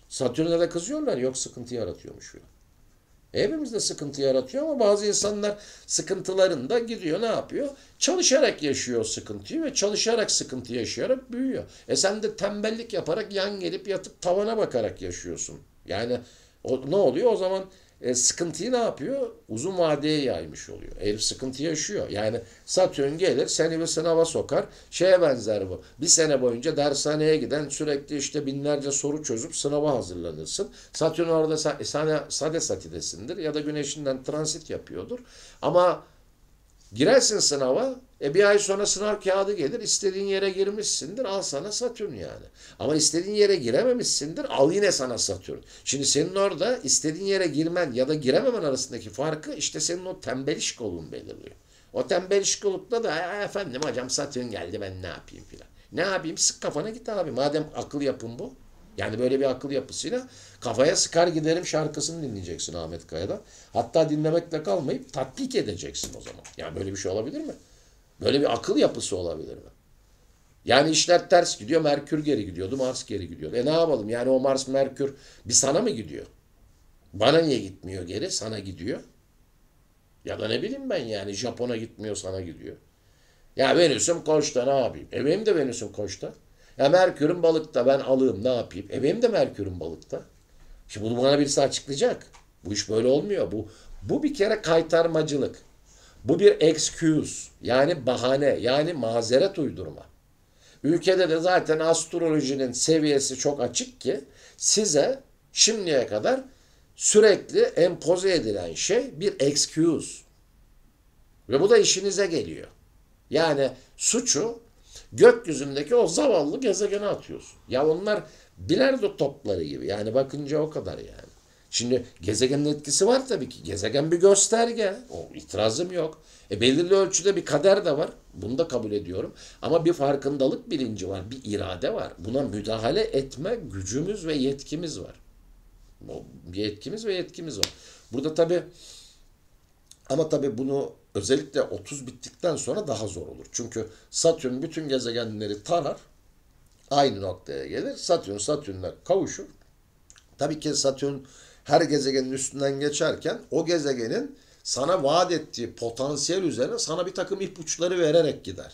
Satürn'e de kızıyorlar yok sıkıntı yaratıyormuş ya. Hepimizde sıkıntı yaratıyor ama bazı insanlar sıkıntılarında gidiyor ne yapıyor? Çalışarak yaşıyor sıkıntıyı ve çalışarak sıkıntı yaşayarak büyüyor. E sen de tembellik yaparak yan gelip yatıp tavana bakarak yaşıyorsun. Yani o, ne oluyor o zaman e, sıkıntıyı ne yapıyor? Uzun vadeye yaymış oluyor. Herif sıkıntı yaşıyor. Yani Satürn gelir seni bir sınava sokar. Şeye benzer bu. Bir sene boyunca dershaneye giden sürekli işte binlerce soru çözüp sınava hazırlanırsın. Satürn orada sade, sade satidesindir ya da güneşinden transit yapıyordur. Ama girersin sınava e bir ay sonra sınav kağıdı gelir. İstediğin yere girmişsindir. Al sana Satürn yani. Ama istediğin yere girememişsindir. Al yine sana Satürn. Şimdi senin orada istediğin yere girmen ya da girememen arasındaki farkı işte senin o tembeliş kolun belirliyor. O tembeliş kolukta da efendim hocam Satürn geldi ben ne yapayım filan. Ne yapayım? Sık kafana git abi. Madem akıl yapın bu. Yani böyle bir akıl yapısıyla kafaya sıkar giderim şarkısını dinleyeceksin Ahmet Kaya'da. Hatta dinlemekle kalmayıp tatbik edeceksin o zaman. Yani böyle bir şey olabilir mi? Böyle bir akıl yapısı olabilir mi? Yani işler ters gidiyor. Merkür geri gidiyordu. Mars geri gidiyor. E ne yapalım? Yani o Mars Merkür bir sana mı gidiyor? Bana niye gitmiyor geri? Sana gidiyor. Ya da ne bileyim ben yani Japon'a gitmiyor sana gidiyor. Ya Venüs'üm koçta ne yapayım? E benim de Venüs'üm koçta. Ya Merkür'üm balıkta ben alayım. ne yapayım? E benim de Merkür'üm balıkta. Şimdi bunu bana birisi açıklayacak. Bu iş böyle olmuyor. Bu bu bir kere kaytarmacılık. Bu bir excuse yani bahane yani mazeret uydurma. Ülkede de zaten astrolojinin seviyesi çok açık ki size şimdiye kadar sürekli empoze edilen şey bir excuse. Ve bu da işinize geliyor. Yani suçu gökyüzündeki o zavallı gezegene atıyorsun. Ya onlar bilardo topları gibi. Yani bakınca o kadar yani. Şimdi gezegenin etkisi var tabii ki. Gezegen bir gösterge. O itirazım yok. E belirli ölçüde bir kader de var. Bunu da kabul ediyorum. Ama bir farkındalık bilinci var. Bir irade var. Buna müdahale etme gücümüz ve yetkimiz var. Bir Yetkimiz ve yetkimiz var. Burada tabii ama tabii bunu özellikle 30 bittikten sonra daha zor olur. Çünkü Satürn bütün gezegenleri tarar. Aynı noktaya gelir. Satürn Satürn'le kavuşur. Tabii ki Satürn her gezegenin üstünden geçerken o gezegenin sana vaat ettiği potansiyel üzerine sana bir takım ipuçları vererek gider.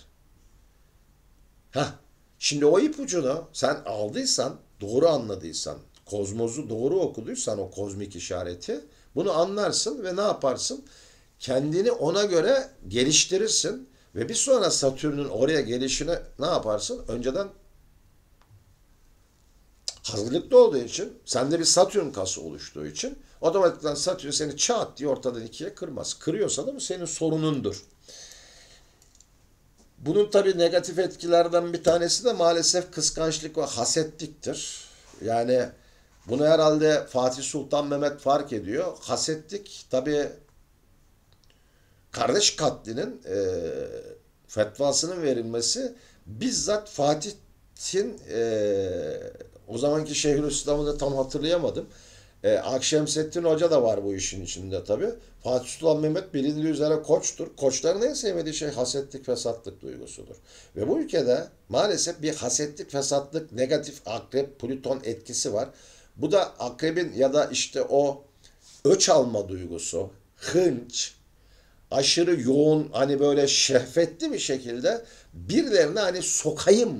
Heh. Şimdi o ipucunu sen aldıysan, doğru anladıysan, kozmozu doğru okuduysan o kozmik işareti bunu anlarsın ve ne yaparsın? Kendini ona göre geliştirirsin ve bir sonra Satürn'ün oraya gelişine ne yaparsın? Önceden hazırlıklı olduğu için, sende bir Satürn kası oluştuğu için otomatikman Satürn seni çat diye ortadan ikiye kırmaz. Kırıyorsa da bu senin sorunundur. Bunun tabii negatif etkilerden bir tanesi de maalesef kıskançlık ve hasettiktir. Yani bunu herhalde Fatih Sultan Mehmet fark ediyor. Hasettik tabii kardeş katlinin e, fetvasının verilmesi bizzat Fatih'in e, o zamanki Şeyhülislam'ı da tam hatırlayamadım. E, Akşemseddin Hoca da var bu işin içinde tabii. Fatih Sultan Mehmet bilindiği üzere koçtur. Koçların en sevmediği şey hasetlik, fesatlık duygusudur. Ve bu ülkede maalesef bir hasetlik, fesatlık, negatif akrep, plüton etkisi var. Bu da akrebin ya da işte o öç alma duygusu, hınç, aşırı yoğun hani böyle şehvetli bir şekilde birilerine hani sokayım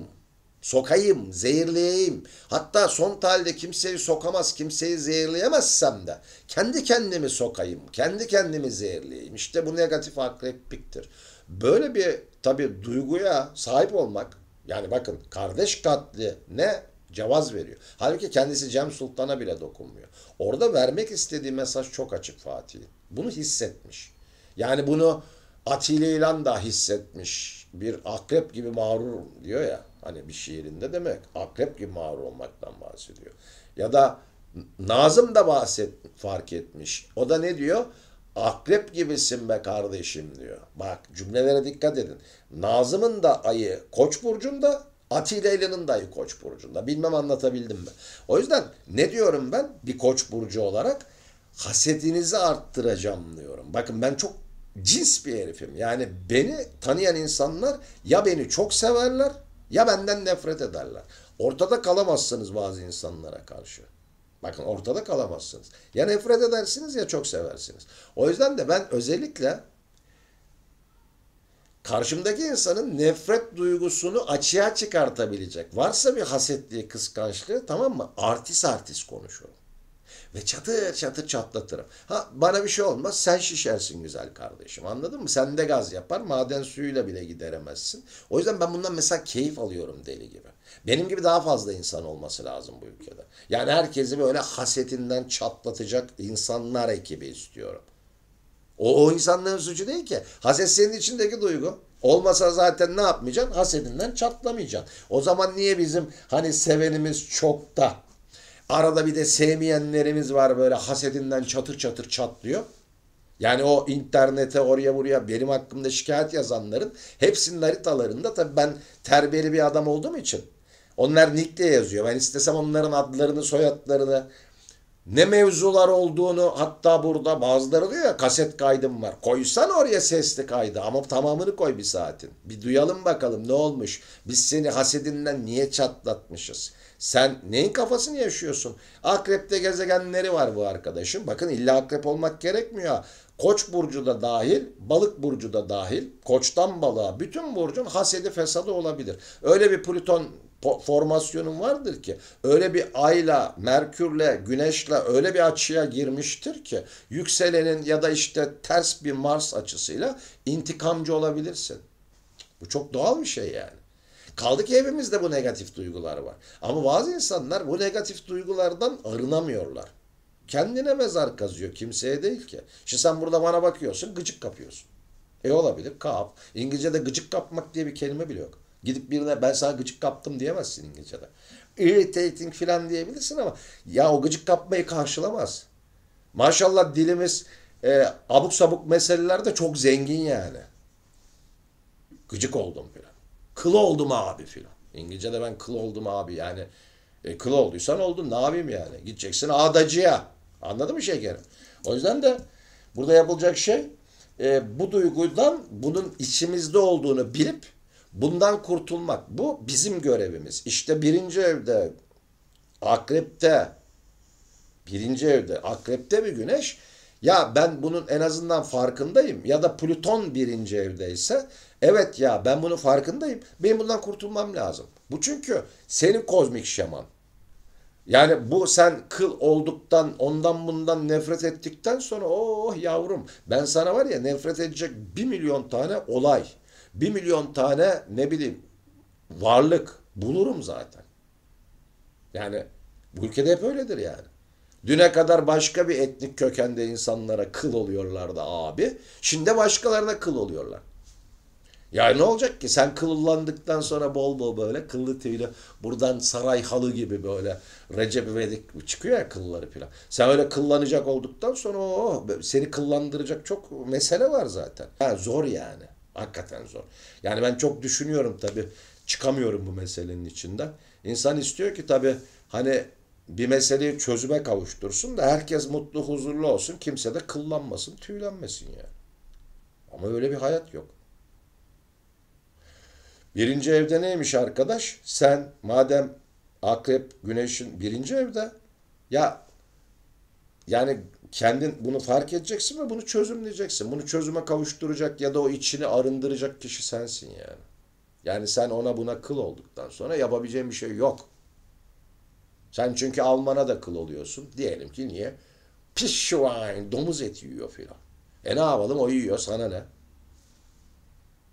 Sokayım, zehirleyeyim. Hatta son talde kimseyi sokamaz, kimseyi zehirleyemezsem de kendi kendimi sokayım, kendi kendimi zehirleyeyim. İşte bu negatif akrepliktir. Böyle bir tabi duyguya sahip olmak, yani bakın kardeş katli ne cevaz veriyor. Halbuki kendisi Cem Sultan'a bile dokunmuyor. Orada vermek istediği mesaj çok açık Fatih. Bunu hissetmiş. Yani bunu Atile İlan da hissetmiş. Bir akrep gibi mağrurum diyor ya. Hani bir şiirinde demek akrep gibi mağrur olmaktan bahsediyor. Ya da Nazım da bahset fark etmiş. O da ne diyor? Akrep gibisin be kardeşim diyor. Bak cümlelere dikkat edin. Nazım'ın da ayı Koç burcunda, Atilla İlhan'ın da ayı Koç burcunda. Bilmem anlatabildim mi? O yüzden ne diyorum ben bir Koç burcu olarak? Hasetinizi arttıracağım diyorum. Bakın ben çok cins bir herifim. Yani beni tanıyan insanlar ya beni çok severler ya benden nefret ederler. Ortada kalamazsınız bazı insanlara karşı. Bakın ortada kalamazsınız. Ya nefret edersiniz ya çok seversiniz. O yüzden de ben özellikle karşımdaki insanın nefret duygusunu açığa çıkartabilecek. Varsa bir hasetliği, kıskançlığı tamam mı? Artist artist konuşuyorum ve çatır çatır çatlatırım. Ha bana bir şey olmaz sen şişersin güzel kardeşim anladın mı? Sen de gaz yapar maden suyuyla bile gideremezsin. O yüzden ben bundan mesela keyif alıyorum deli gibi. Benim gibi daha fazla insan olması lazım bu ülkede. Yani herkesi böyle hasetinden çatlatacak insanlar ekibi istiyorum. O, o insanların suçu değil ki. Haset senin içindeki duygu. Olmasa zaten ne yapmayacaksın? Hasedinden çatlamayacaksın. O zaman niye bizim hani sevenimiz çok da Arada bir de sevmeyenlerimiz var böyle hasedinden çatır çatır çatlıyor. Yani o internete oraya buraya benim hakkımda şikayet yazanların hepsinin haritalarında tabii ben terbiyeli bir adam olduğum için onlar nick diye yazıyor. Ben istesem onların adlarını, soyadlarını, ne mevzular olduğunu hatta burada bazıları diyor ya kaset kaydım var. Koysan oraya sesli kaydı ama tamamını koy bir saatin. Bir duyalım bakalım ne olmuş. Biz seni hasedinden niye çatlatmışız? Sen neyin kafasını yaşıyorsun? Akrep'te gezegenleri var bu arkadaşın. Bakın illa akrep olmak gerekmiyor. Koç burcu da dahil, balık burcu da dahil, koçtan balığa bütün burcun hasedi fesadı olabilir. Öyle bir Plüton formasyonun vardır ki öyle bir ayla, merkürle, güneşle öyle bir açıya girmiştir ki yükselenin ya da işte ters bir Mars açısıyla intikamcı olabilirsin. Bu çok doğal bir şey yani. Kaldı ki hepimizde bu negatif duygular var. Ama bazı insanlar bu negatif duygulardan arınamıyorlar. Kendine mezar kazıyor. Kimseye değil ki. Şimdi sen burada bana bakıyorsun gıcık kapıyorsun. E olabilir kap. İngilizce'de gıcık kapmak diye bir kelime bile yok. Gidip birine ben sana gıcık kaptım diyemezsin İngilizce'de. Irritating falan diyebilirsin ama ya o gıcık kapmayı karşılamaz. Maşallah dilimiz e, abuk sabuk meselelerde çok zengin yani. Gıcık oldum falan. Kıl oldum abi filan. İngilizce'de ben kıl oldum abi yani. E, kıl olduysan oldun ne yapayım yani. Gideceksin adacıya. Anladın mı şekerim? O yüzden de burada yapılacak şey e, bu duygudan bunun içimizde olduğunu bilip bundan kurtulmak. Bu bizim görevimiz. İşte birinci evde akrepte birinci evde akrepte bir güneş ya ben bunun en azından farkındayım ya da Plüton birinci evdeyse Evet ya ben bunun farkındayım. Benim bundan kurtulmam lazım. Bu çünkü senin kozmik şeman. Yani bu sen kıl olduktan, ondan bundan nefret ettikten sonra oh yavrum ben sana var ya nefret edecek bir milyon tane olay, bir milyon tane ne bileyim varlık bulurum zaten. Yani bu ülkede hep öyledir yani. Düne kadar başka bir etnik kökende insanlara kıl oluyorlardı abi. Şimdi başkalarına kıl oluyorlar. Ya ne olacak ki sen kıllandıktan sonra bol bol böyle kıllı tüylü buradan saray halı gibi böyle Recep İvedik çıkıyor ya kılları filan. Sen öyle kıllanacak olduktan sonra oh, seni kıllandıracak çok mesele var zaten. Ha, zor yani. Hakikaten zor. Yani ben çok düşünüyorum tabii. Çıkamıyorum bu meselenin içinden. İnsan istiyor ki tabii hani bir meseleyi çözüme kavuştursun da herkes mutlu huzurlu olsun. Kimse de kıllanmasın, tüylenmesin yani. Ama öyle bir hayat yok. Birinci evde neymiş arkadaş? Sen madem akrep güneşin birinci evde ya yani kendin bunu fark edeceksin ve bunu çözümleyeceksin. Bunu çözüme kavuşturacak ya da o içini arındıracak kişi sensin yani. Yani sen ona buna kıl olduktan sonra yapabileceğin bir şey yok. Sen çünkü Alman'a da kıl oluyorsun. Diyelim ki niye? Pis şuvayn, domuz eti yiyor filan. E ne yapalım o yiyor sana ne?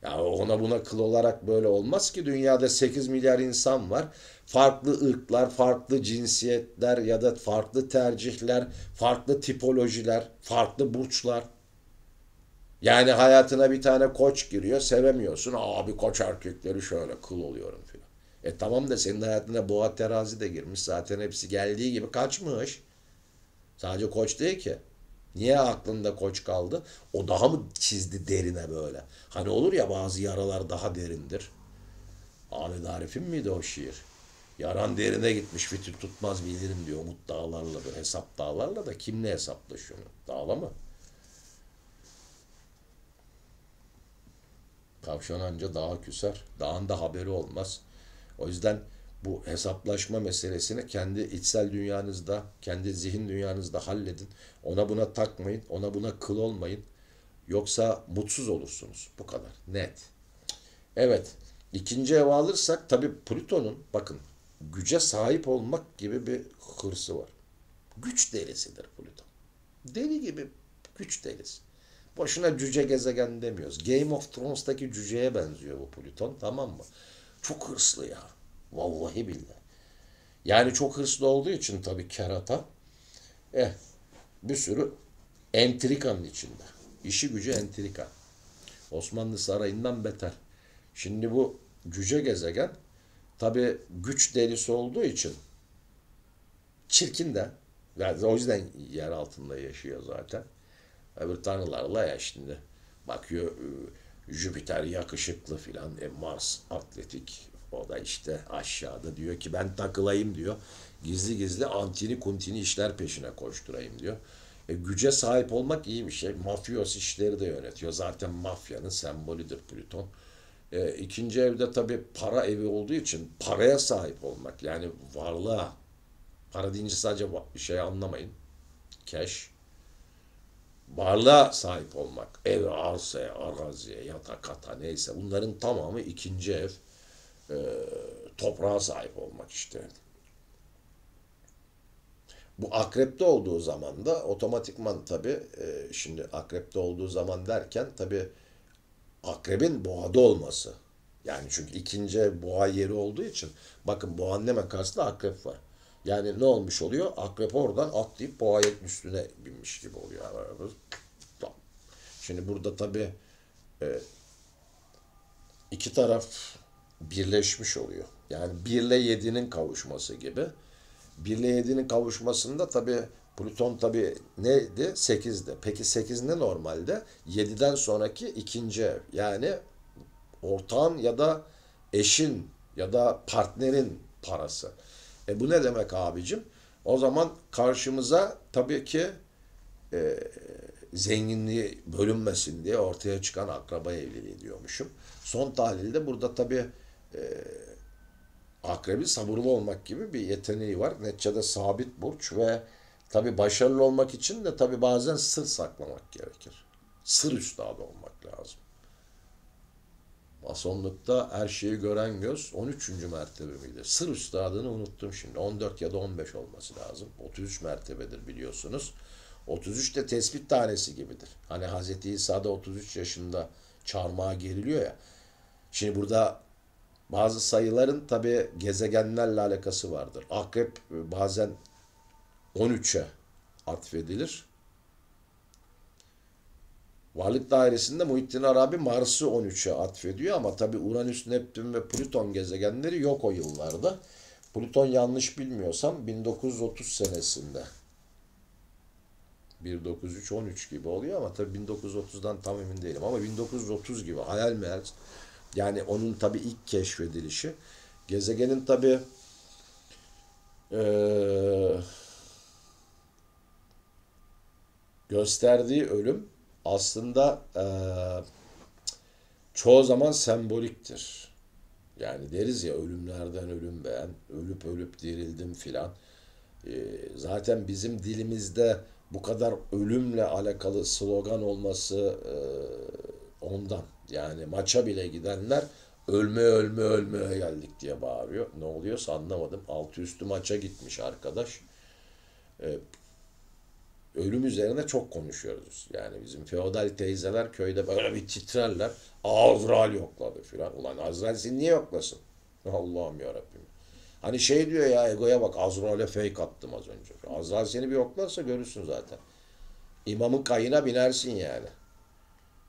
Ya ona buna kıl olarak böyle olmaz ki dünyada 8 milyar insan var. Farklı ırklar, farklı cinsiyetler ya da farklı tercihler, farklı tipolojiler, farklı burçlar. Yani hayatına bir tane koç giriyor, sevemiyorsun. Abi koç erkekleri şöyle kıl oluyorum filan. E tamam da senin hayatına boğa terazi de girmiş. Zaten hepsi geldiği gibi kaçmış. Sadece koç değil ki. Niye aklında koç kaldı? O daha mı çizdi derine böyle? Hani olur ya bazı yaralar daha derindir. Ahmet Arif'in miydi o şiir? Yaran derine gitmiş fitil tutmaz bilirim diyor umut dağlarla böyle hesap dağlarla da kimle hesaplaşıyor? Dağla mı? Kavşan anca dağa küser. Dağın da haberi olmaz. O yüzden bu hesaplaşma meselesini kendi içsel dünyanızda, kendi zihin dünyanızda halledin. Ona buna takmayın, ona buna kıl olmayın. Yoksa mutsuz olursunuz. Bu kadar. Net. Evet. İkinci ev alırsak tabi Plüton'un bakın güce sahip olmak gibi bir hırsı var. Güç delisidir Plüton. Deli gibi güç delisi. Boşuna cüce gezegen demiyoruz. Game of Thrones'taki cüceye benziyor bu Plüton tamam mı? Çok hırslı ya. Vallahi billahi. Yani çok hırslı olduğu için tabii kerata eh, bir sürü entrikanın içinde. İşi gücü entrika. Osmanlı sarayından beter. Şimdi bu cüce gezegen tabi güç delisi olduğu için çirkin de yani o yüzden yer altında yaşıyor zaten. Öbür tanrılarla ya şimdi bakıyor e, Jüpiter yakışıklı filan, e Mars atletik, o da işte aşağıda diyor ki ben takılayım diyor. Gizli gizli antini kuntini işler peşine koşturayım diyor. E, güce sahip olmak iyi bir şey. Mafyos işleri de yönetiyor. Zaten mafyanın sembolüdür Plüton. E, ikinci evde tabii para evi olduğu için paraya sahip olmak. Yani varlığa. Para deyince sadece bir şey anlamayın. Cash. Varlığa sahip olmak. Ev, arsa, araziye, yatak, kata neyse. Bunların tamamı ikinci ev e, toprağa sahip olmak işte. Bu akrepte olduğu zaman da otomatikman tabi e, şimdi akrepte olduğu zaman derken tabi akrebin boğada olması. Yani çünkü ikinci boğa yeri olduğu için bakın boğanın hemen karşısında akrep var. Yani ne olmuş oluyor? Akrep oradan atlayıp boğaya üstüne binmiş gibi oluyor. Şimdi burada tabi e, iki taraf birleşmiş oluyor. Yani birle yedi'nin kavuşması gibi. birle yedi'nin kavuşmasında tabi Plüton tabi neydi? sekizdi Peki sekiz ne normalde? yediden sonraki ikinci ev. Yani ortağın ya da eşin ya da partnerin parası. E bu ne demek abicim? O zaman karşımıza tabii ki e, zenginliği bölünmesin diye ortaya çıkan akraba evliliği diyormuşum. Son tahlilde burada tabii e, ee, akrebi sabırlı olmak gibi bir yeteneği var. Neticede sabit burç ve tabi başarılı olmak için de tabi bazen sır saklamak gerekir. Sır üstadı olmak lazım. Masonlukta her şeyi gören göz 13. mertebe miydi? Sır üstadını unuttum şimdi. 14 ya da 15 olması lazım. 33 mertebedir biliyorsunuz. 33 de tespit tanesi gibidir. Hani Hz. İsa'da 33 yaşında çarmıha geriliyor ya. Şimdi burada bazı sayıların tabi gezegenlerle alakası vardır. Akrep e, bazen 13'e atfedilir. Varlık dairesinde Muhittin Arabi Mars'ı 13'e atfediyor ama tabi Uranüs, Neptün ve Plüton gezegenleri yok o yıllarda. Plüton yanlış bilmiyorsam 1930 senesinde. 1903-13 gibi oluyor ama tabi 1930'dan tam emin değilim ama 1930 gibi hayal meyal yani onun tabi ilk keşfedilişi. Gezegenin tabi ee, gösterdiği ölüm aslında e, çoğu zaman semboliktir. Yani deriz ya ölümlerden ölüm ben, ölüp ölüp dirildim filan. E, zaten bizim dilimizde bu kadar ölümle alakalı slogan olması e, ondan. Yani maça bile gidenler ölme ölme ölmeye geldik diye bağırıyor. Ne oluyorsa anlamadım. Altı üstü maça gitmiş arkadaş. Ee, ölüm üzerine çok konuşuyoruz. Yani bizim feodal teyzeler köyde böyle bir titrerler. Azrail yokladı filan. Ulan Azrail seni niye yoklasın? [LAUGHS] Allah'ım yarabbim. Hani şey diyor ya egoya bak Azrail'e fake attım az önce. Azrail seni bir yoklarsa görürsün zaten. İmamın kayına binersin yani.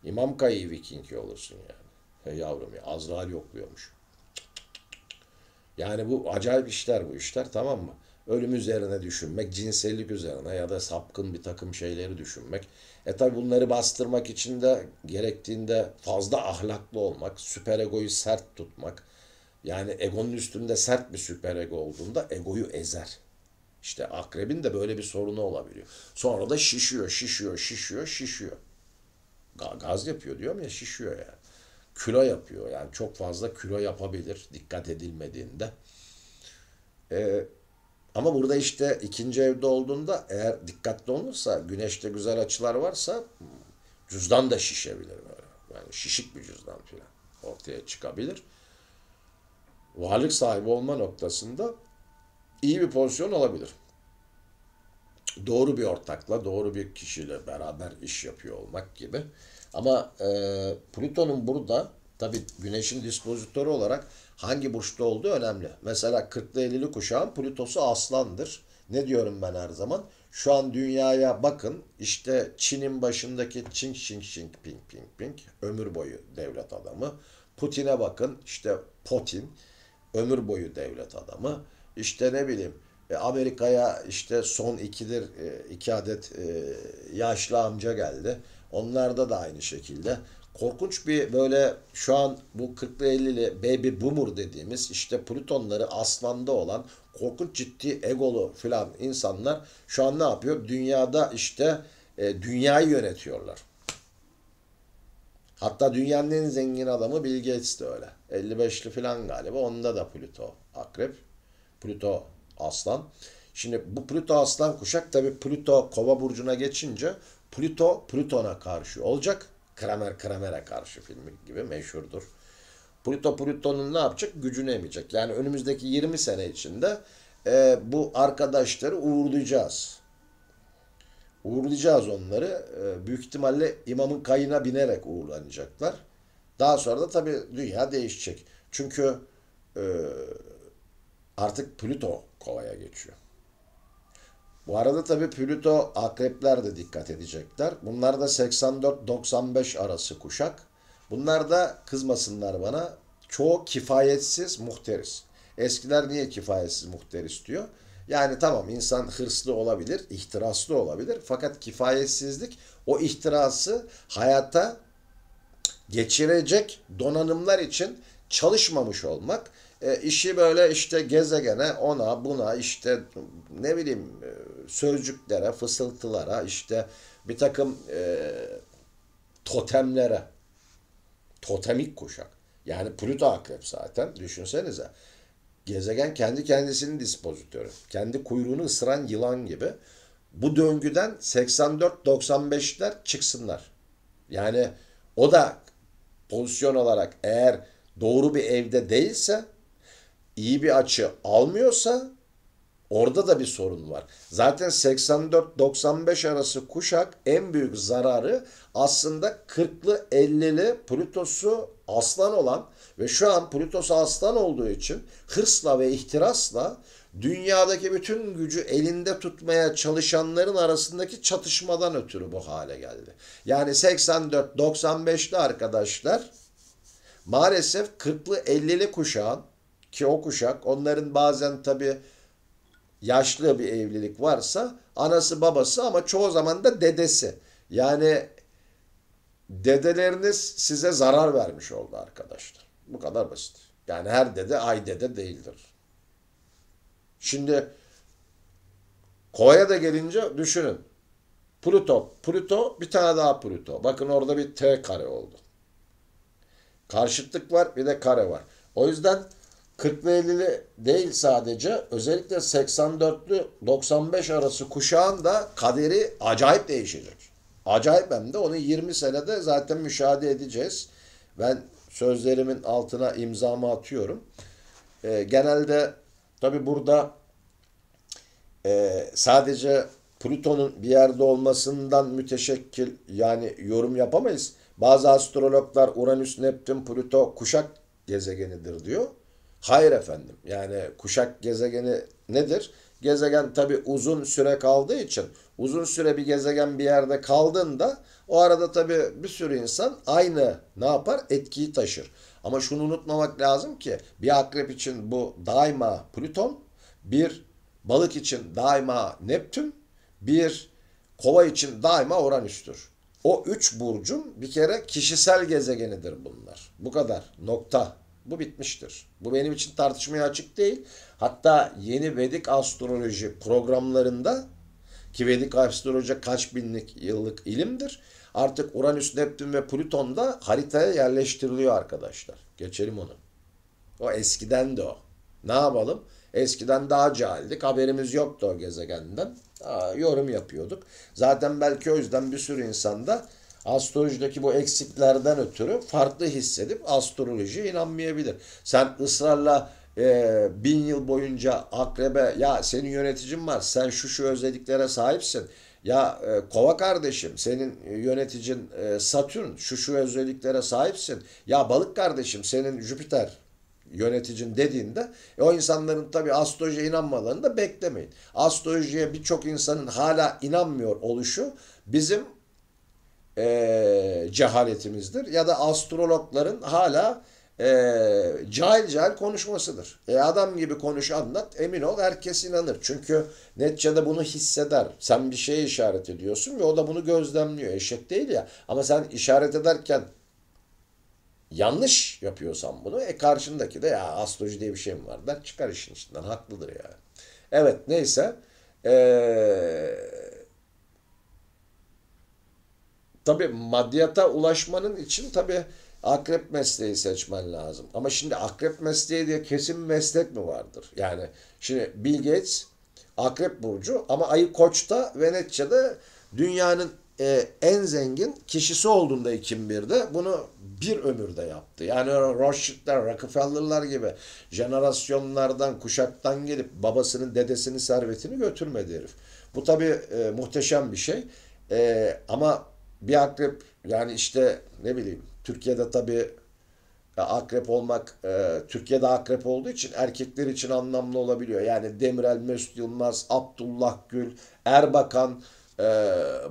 İmam Kayı Vikingi olursun yani. E yavrum ya Azrail yokluyormuş. Yani bu acayip işler bu işler tamam mı? Ölüm üzerine düşünmek, cinsellik üzerine ya da sapkın bir takım şeyleri düşünmek. E tabi bunları bastırmak için de gerektiğinde fazla ahlaklı olmak, süper egoyu sert tutmak. Yani egonun üstünde sert bir süper ego olduğunda egoyu ezer. İşte akrebin de böyle bir sorunu olabiliyor. Sonra da şişiyor, şişiyor, şişiyor, şişiyor. Gaz yapıyor diyorum ya şişiyor ya. Yani. Kilo yapıyor yani çok fazla kilo yapabilir dikkat edilmediğinde. Ee, ama burada işte ikinci evde olduğunda eğer dikkatli olursa güneşte güzel açılar varsa cüzdan da şişebilir böyle. Yani şişik bir cüzdan filan ortaya çıkabilir. Varlık sahibi olma noktasında iyi bir pozisyon olabilir doğru bir ortakla, doğru bir kişiyle beraber iş yapıyor olmak gibi. Ama e, Plüton'un burada tabii Güneş'in dispozitörü olarak hangi burçta olduğu önemli. Mesela 40'lı 50'li kuşağın Plütosu aslandır. Ne diyorum ben her zaman? Şu an dünyaya bakın işte Çin'in başındaki Çin Çin Çin Ping Ping Ping ömür boyu devlet adamı. Putin'e bakın işte Putin ömür boyu devlet adamı. İşte ne bileyim e, Amerika'ya işte son ikidir e, iki adet e, yaşlı amca geldi. Onlarda da aynı şekilde. Korkunç bir böyle şu an bu 40'lı 50'li baby boomer dediğimiz işte Plütonları aslanda olan korkunç ciddi egolu filan insanlar şu an ne yapıyor? Dünyada işte e, dünyayı yönetiyorlar. Hatta dünyanın en zengin adamı Bill Gates de öyle. 55'li filan galiba. Onda da Plüto akrep. Plüto aslan. Şimdi bu Plüto aslan kuşak tabi Plüto kova burcuna geçince Plüto Plüton'a karşı olacak. Kramer Kramer'e karşı filmi gibi meşhurdur. Plüto Plüton'un ne yapacak? Gücünü emecek. Yani önümüzdeki 20 sene içinde e, bu arkadaşları uğurlayacağız. Uğurlayacağız onları. E, büyük ihtimalle imamın kayına binerek uğurlanacaklar. Daha sonra da tabi dünya değişecek. Çünkü e, artık Plüto kovaya geçiyor. Bu arada tabii Plüto akrepler de dikkat edecekler. Bunlar da 84-95 arası kuşak. Bunlar da kızmasınlar bana. Çoğu kifayetsiz muhteris. Eskiler niye kifayetsiz muhteris diyor. Yani tamam insan hırslı olabilir, ihtiraslı olabilir. Fakat kifayetsizlik o ihtirası hayata geçirecek donanımlar için çalışmamış olmak e, işi böyle işte gezegene ona buna işte ne bileyim e, sözcüklere, fısıltılara işte bir takım e, totemlere totemik kuşak. Yani Plüto akrep zaten düşünsenize. Gezegen kendi kendisinin dispozitörü. Kendi kuyruğunu ısıran yılan gibi. Bu döngüden 84-95'ler çıksınlar. Yani o da pozisyon olarak eğer doğru bir evde değilse iyi bir açı almıyorsa orada da bir sorun var. Zaten 84-95 arası kuşak en büyük zararı aslında 40'lı 50'li Plutosu aslan olan ve şu an Plutos aslan olduğu için hırsla ve ihtirasla dünyadaki bütün gücü elinde tutmaya çalışanların arasındaki çatışmadan ötürü bu hale geldi. Yani 84-95'li arkadaşlar maalesef 40'lı 50'li kuşağın ki o kuşak onların bazen tabi yaşlı bir evlilik varsa anası babası ama çoğu zaman da dedesi. Yani dedeleriniz size zarar vermiş oldu arkadaşlar. Bu kadar basit. Yani her dede ay dede değildir. Şimdi Koya da gelince düşünün. Pluto, Pluto bir tane daha Pluto. Bakın orada bir T kare oldu. Karşıtlık var bir de kare var. O yüzden 40'lı 50'li değil sadece özellikle 84'lü 95 arası kuşağın da kaderi acayip değişecek. Acayip hem de onu 20 senede zaten müşahede edeceğiz. Ben sözlerimin altına imzamı atıyorum. E, genelde tabi burada e, sadece Plüton'un bir yerde olmasından müteşekkil yani yorum yapamayız. Bazı astrologlar Uranüs, Neptün, Plüto kuşak gezegenidir diyor. Hayır efendim. Yani kuşak gezegeni nedir? Gezegen tabi uzun süre kaldığı için uzun süre bir gezegen bir yerde kaldığında o arada tabi bir sürü insan aynı ne yapar? Etkiyi taşır. Ama şunu unutmamak lazım ki bir akrep için bu daima Plüton, bir balık için daima Neptün, bir kova için daima Uranüs'tür. O üç burcun bir kere kişisel gezegenidir bunlar. Bu kadar. Nokta. Bu bitmiştir. Bu benim için tartışmaya açık değil. Hatta yeni Vedik astroloji programlarında ki Vedik astroloji kaç binlik yıllık ilimdir. Artık Uranüs, Neptün ve Plüton da haritaya yerleştiriliyor arkadaşlar. Geçelim onu. O eskiden de o. Ne yapalım? Eskiden daha cahildik. Haberimiz yoktu o gezegenden. Aa, yorum yapıyorduk. Zaten belki o yüzden bir sürü insanda astrolojideki bu eksiklerden ötürü farklı hissedip astrolojiye inanmayabilir. Sen ısrarla e, bin yıl boyunca akrebe ya senin yöneticin var sen şu şu özelliklere sahipsin. Ya e, kova kardeşim senin yöneticin e, satürn şu şu özelliklere sahipsin. Ya balık kardeşim senin jüpiter yöneticin dediğinde e, o insanların tabi astrolojiye inanmalarını da beklemeyin. Astrolojiye birçok insanın hala inanmıyor oluşu bizim e, cehaletimizdir ya da astrologların hala e, cahil cahil konuşmasıdır. E adam gibi konuş anlat emin ol herkes inanır. Çünkü neticede bunu hisseder. Sen bir şeye işaret ediyorsun ve o da bunu gözlemliyor. Eşek değil ya. Ama sen işaret ederken yanlış yapıyorsan bunu e karşındaki de ya astroloji diye bir şey mi var der çıkar işin içinden haklıdır yani. Evet neyse eee Tabi maddiyata ulaşmanın için tabi akrep mesleği seçmen lazım. Ama şimdi akrep mesleği diye kesin meslek mi vardır? Yani şimdi Bill Gates akrep burcu ama ayı koçta ve neticede dünyanın e, en zengin kişisi olduğunda 2001'de bunu bir ömürde yaptı. Yani Rothschild'ler, Rockefeller'lar gibi jenerasyonlardan, kuşaktan gelip babasının, dedesinin servetini götürmedi herif. Bu tabii e, muhteşem bir şey. E, ama bir akrep yani işte ne bileyim Türkiye'de tabii e, akrep olmak e, Türkiye'de akrep olduğu için erkekler için anlamlı olabiliyor. Yani Demirel, Mesut Yılmaz, Abdullah Gül, Erbakan e,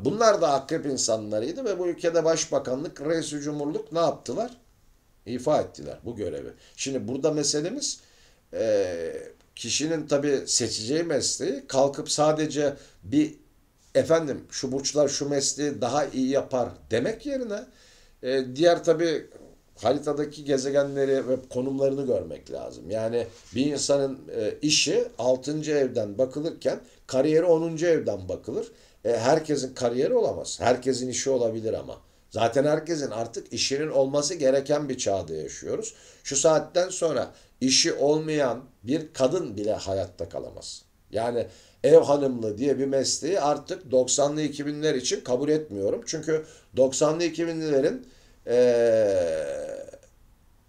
bunlar da akrep insanlarıydı ve bu ülkede başbakanlık, reis cumhurluk ne yaptılar? İfa ettiler bu görevi. Şimdi burada meselemiz e, kişinin tabii seçeceği mesleği kalkıp sadece bir efendim şu burçlar şu mesleği daha iyi yapar demek yerine e, diğer tabi haritadaki gezegenleri ve konumlarını görmek lazım. Yani bir insanın e, işi 6. evden bakılırken kariyeri 10. evden bakılır. E, herkesin kariyeri olamaz. Herkesin işi olabilir ama. Zaten herkesin artık işinin olması gereken bir çağda yaşıyoruz. Şu saatten sonra işi olmayan bir kadın bile hayatta kalamaz. Yani ev hanımlı diye bir mesleği artık 90'lı 2000'ler için kabul etmiyorum. Çünkü 90'lı 2000'lerin ee,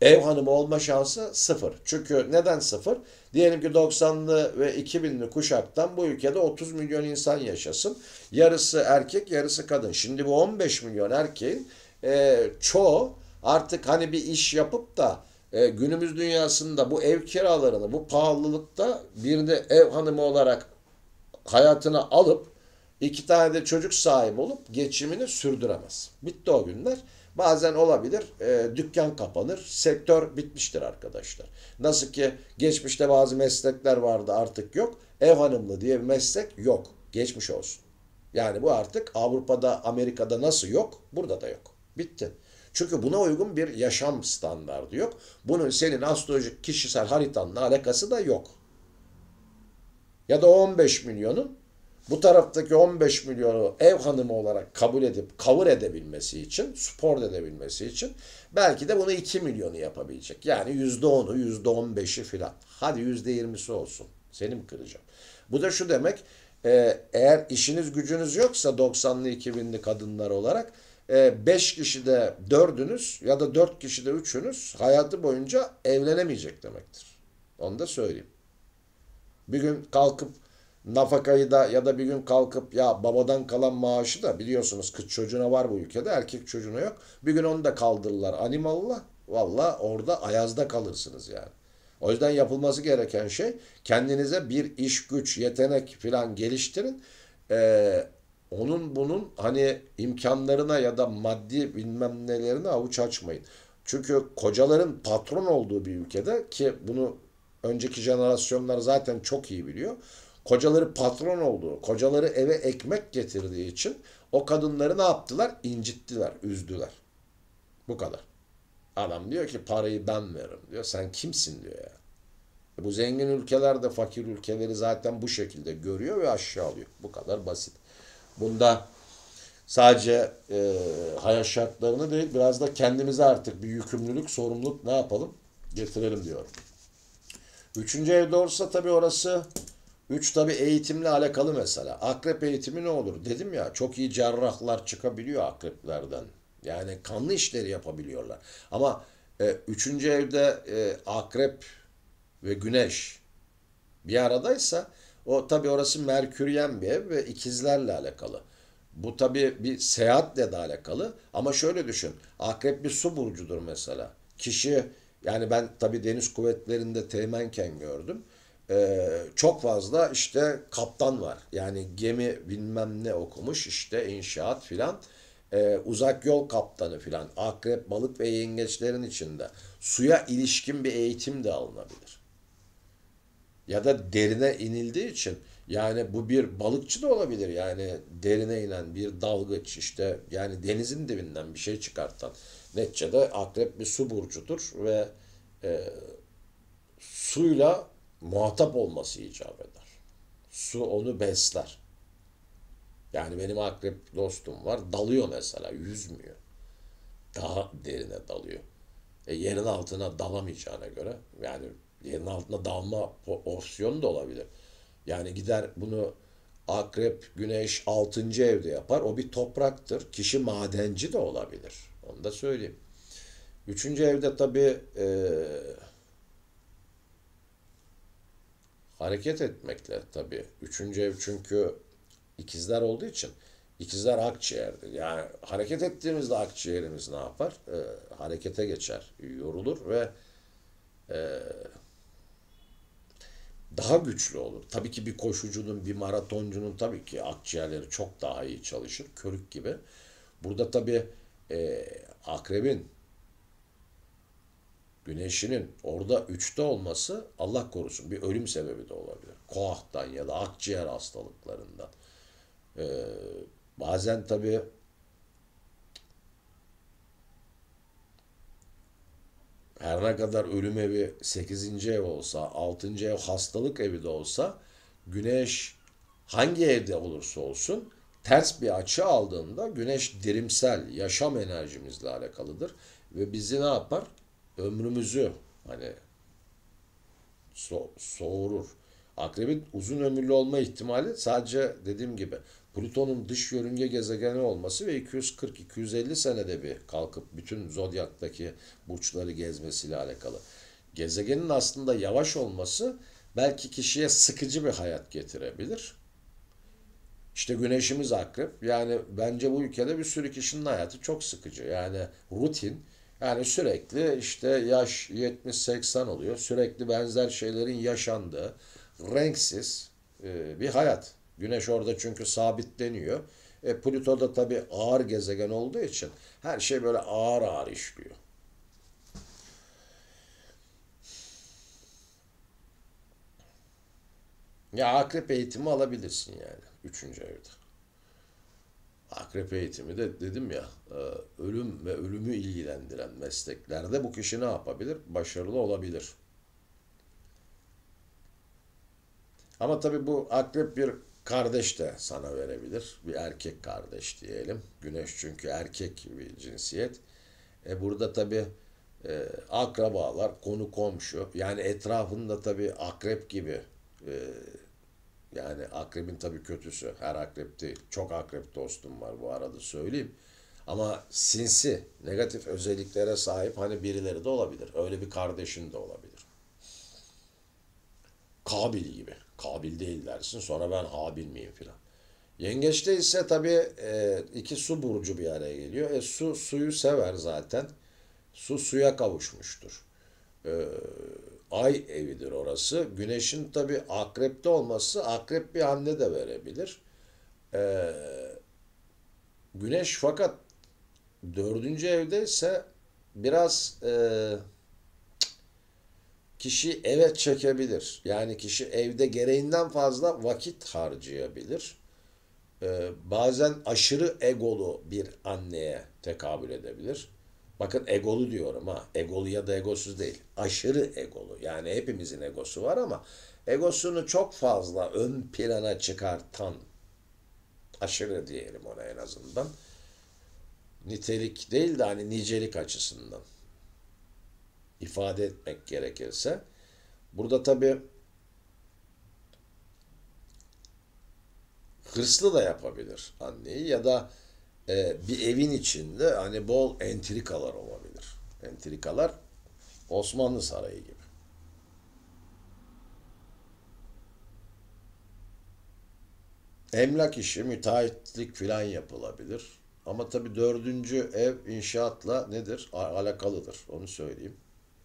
ev hanımı olma şansı sıfır. Çünkü neden sıfır? Diyelim ki 90'lı ve 2000'li kuşaktan bu ülkede 30 milyon insan yaşasın. Yarısı erkek, yarısı kadın. Şimdi bu 15 milyon erkeğin e, çoğu artık hani bir iş yapıp da e, günümüz dünyasında bu ev kiralarını, bu pahalılıkta bir de ev hanımı olarak Hayatını alıp iki tane de çocuk sahibi olup geçimini sürdüremez. Bitti o günler. Bazen olabilir e, dükkan kapanır, sektör bitmiştir arkadaşlar. Nasıl ki geçmişte bazı meslekler vardı artık yok. Ev hanımlı diye bir meslek yok. Geçmiş olsun. Yani bu artık Avrupa'da, Amerika'da nasıl yok, burada da yok. Bitti. Çünkü buna uygun bir yaşam standardı yok. Bunun senin astrolojik kişisel haritanla alakası da yok ya da 15 milyonu bu taraftaki 15 milyonu ev hanımı olarak kabul edip kavur edebilmesi için, spor edebilmesi için belki de bunu 2 milyonu yapabilecek. Yani %10'u, %15'i filan. Hadi %20'si olsun. Seni mi kıracağım? Bu da şu demek e, eğer işiniz gücünüz yoksa 90'lı 2000'li kadınlar olarak 5 e, kişide 4'ünüz ya da 4 kişide 3'ünüz hayatı boyunca evlenemeyecek demektir. Onu da söyleyeyim. Bir gün kalkıp nafakayı da ya da bir gün kalkıp ya babadan kalan maaşı da biliyorsunuz kız çocuğuna var bu ülkede erkek çocuğuna yok. Bir gün onu da kaldırırlar animalla. Valla orada ayazda kalırsınız yani. O yüzden yapılması gereken şey kendinize bir iş güç yetenek filan geliştirin. Ee, onun bunun hani imkanlarına ya da maddi bilmem nelerine avuç açmayın. Çünkü kocaların patron olduğu bir ülkede ki bunu Önceki jenerasyonlar zaten çok iyi biliyor. Kocaları patron olduğu, kocaları eve ekmek getirdiği için o kadınları ne yaptılar? İncittiler, üzdüler. Bu kadar. Adam diyor ki parayı ben veririm diyor. Sen kimsin diyor ya. E bu zengin ülkelerde fakir ülkeleri zaten bu şekilde görüyor ve aşağı alıyor Bu kadar basit. Bunda sadece e, hayat şartlarını değil biraz da kendimize artık bir yükümlülük, sorumluluk ne yapalım? Getirelim diyorum. Üçüncü ev olsa tabii orası üç tabii eğitimle alakalı mesela. Akrep eğitimi ne olur? Dedim ya çok iyi cerrahlar çıkabiliyor akreplerden. Yani kanlı işleri yapabiliyorlar. Ama e, üçüncü evde e, akrep ve güneş bir aradaysa o tabii orası merküryen bir ev ve ikizlerle alakalı. Bu tabii bir seyahatle de alakalı ama şöyle düşün. Akrep bir su burcudur mesela. Kişi yani ben tabii deniz kuvvetlerinde teğmenken gördüm. Ee, çok fazla işte kaptan var. Yani gemi bilmem ne okumuş işte inşaat filan. Ee, uzak yol kaptanı filan. Akrep, balık ve yengeçlerin içinde. Suya ilişkin bir eğitim de alınabilir. Ya da derine inildiği için yani bu bir balıkçı da olabilir. Yani derine inen bir dalgıç işte yani denizin dibinden bir şey çıkartan. Neticede akrep bir su burcudur ve e, suyla muhatap olması icap eder. Su onu besler. Yani benim akrep dostum var dalıyor mesela yüzmüyor. Daha derine dalıyor. E, yerin altına dalamayacağına göre yani yerin altına dalma opsiyonu da olabilir. Yani gider bunu akrep, güneş 6. evde yapar. O bir topraktır. Kişi madenci de olabilir. Onu da söyleyeyim. Üçüncü evde tabi e, hareket etmekle tabi. Üçüncü ev çünkü ikizler olduğu için ikizler akciğerdir. Yani hareket ettiğimizde akciğerimiz ne yapar? E, harekete geçer, yorulur ve e, daha güçlü olur. Tabii ki bir koşucunun, bir maratoncunun tabii ki akciğerleri çok daha iyi çalışır. Körük gibi. Burada tabii e, akrebin, güneşinin orada üçte olması Allah korusun bir ölüm sebebi de olabilir. Koahtan ya da akciğer hastalıklarından. Ee, bazen tabi her ne kadar ölüm evi 8. ev olsa, 6. ev hastalık evi de olsa güneş hangi evde olursa olsun ters bir açı aldığında güneş dirimsel yaşam enerjimizle alakalıdır ve bizi ne yapar? Ömrümüzü hani so soğurur. Akrebin uzun ömürlü olma ihtimali sadece dediğim gibi Plüton'un dış yörünge gezegeni olması ve 240-250 senede bir kalkıp bütün zodyaktaki burçları gezmesiyle alakalı. Gezegenin aslında yavaş olması belki kişiye sıkıcı bir hayat getirebilir. İşte güneşimiz akrep. Yani bence bu ülkede bir sürü kişinin hayatı çok sıkıcı. Yani rutin. Yani sürekli işte yaş 70-80 oluyor. Sürekli benzer şeylerin yaşandığı, renksiz e, bir hayat. Güneş orada çünkü sabitleniyor. E, Plüto da tabii ağır gezegen olduğu için her şey böyle ağır ağır işliyor. Ya akrep eğitimi alabilirsin yani. Üçüncü evde. Akrep eğitimi de dedim ya e, ölüm ve ölümü ilgilendiren mesleklerde bu kişi ne yapabilir? Başarılı olabilir. Ama tabii bu akrep bir kardeş de sana verebilir. Bir erkek kardeş diyelim. Güneş çünkü erkek bir cinsiyet. E burada tabii e, akrabalar, konu komşu yani etrafında tabii akrep gibi e, yani akrebin tabii kötüsü. Her akrep değil. Çok akrep dostum var bu arada söyleyeyim. Ama sinsi, negatif özelliklere sahip hani birileri de olabilir. Öyle bir kardeşin de olabilir. Kabil gibi. Kabil değil dersin sonra ben habil miyim filan. Yengeçte ise tabii e, iki su burcu bir araya geliyor. E, su suyu sever zaten. Su suya kavuşmuştur. Eee ay evidir orası. Güneşin tabi akrepte olması akrep bir anne de verebilir. Ee, güneş fakat dördüncü evde ise biraz e, kişi eve çekebilir. Yani kişi evde gereğinden fazla vakit harcayabilir. Ee, bazen aşırı egolu bir anneye tekabül edebilir. Bakın egolu diyorum ha. Egolu ya da egosuz değil. Aşırı egolu. Yani hepimizin egosu var ama egosunu çok fazla ön plana çıkartan aşırı diyelim ona en azından. Nitelik değil de hani nicelik açısından ifade etmek gerekirse. Burada tabi hırslı da yapabilir anneyi ya da e, bir evin içinde hani bol entrikalar olabilir. Entrikalar Osmanlı Sarayı gibi. Emlak işi, müteahhitlik filan yapılabilir. Ama tabii dördüncü ev inşaatla nedir? Alakalıdır. Onu söyleyeyim.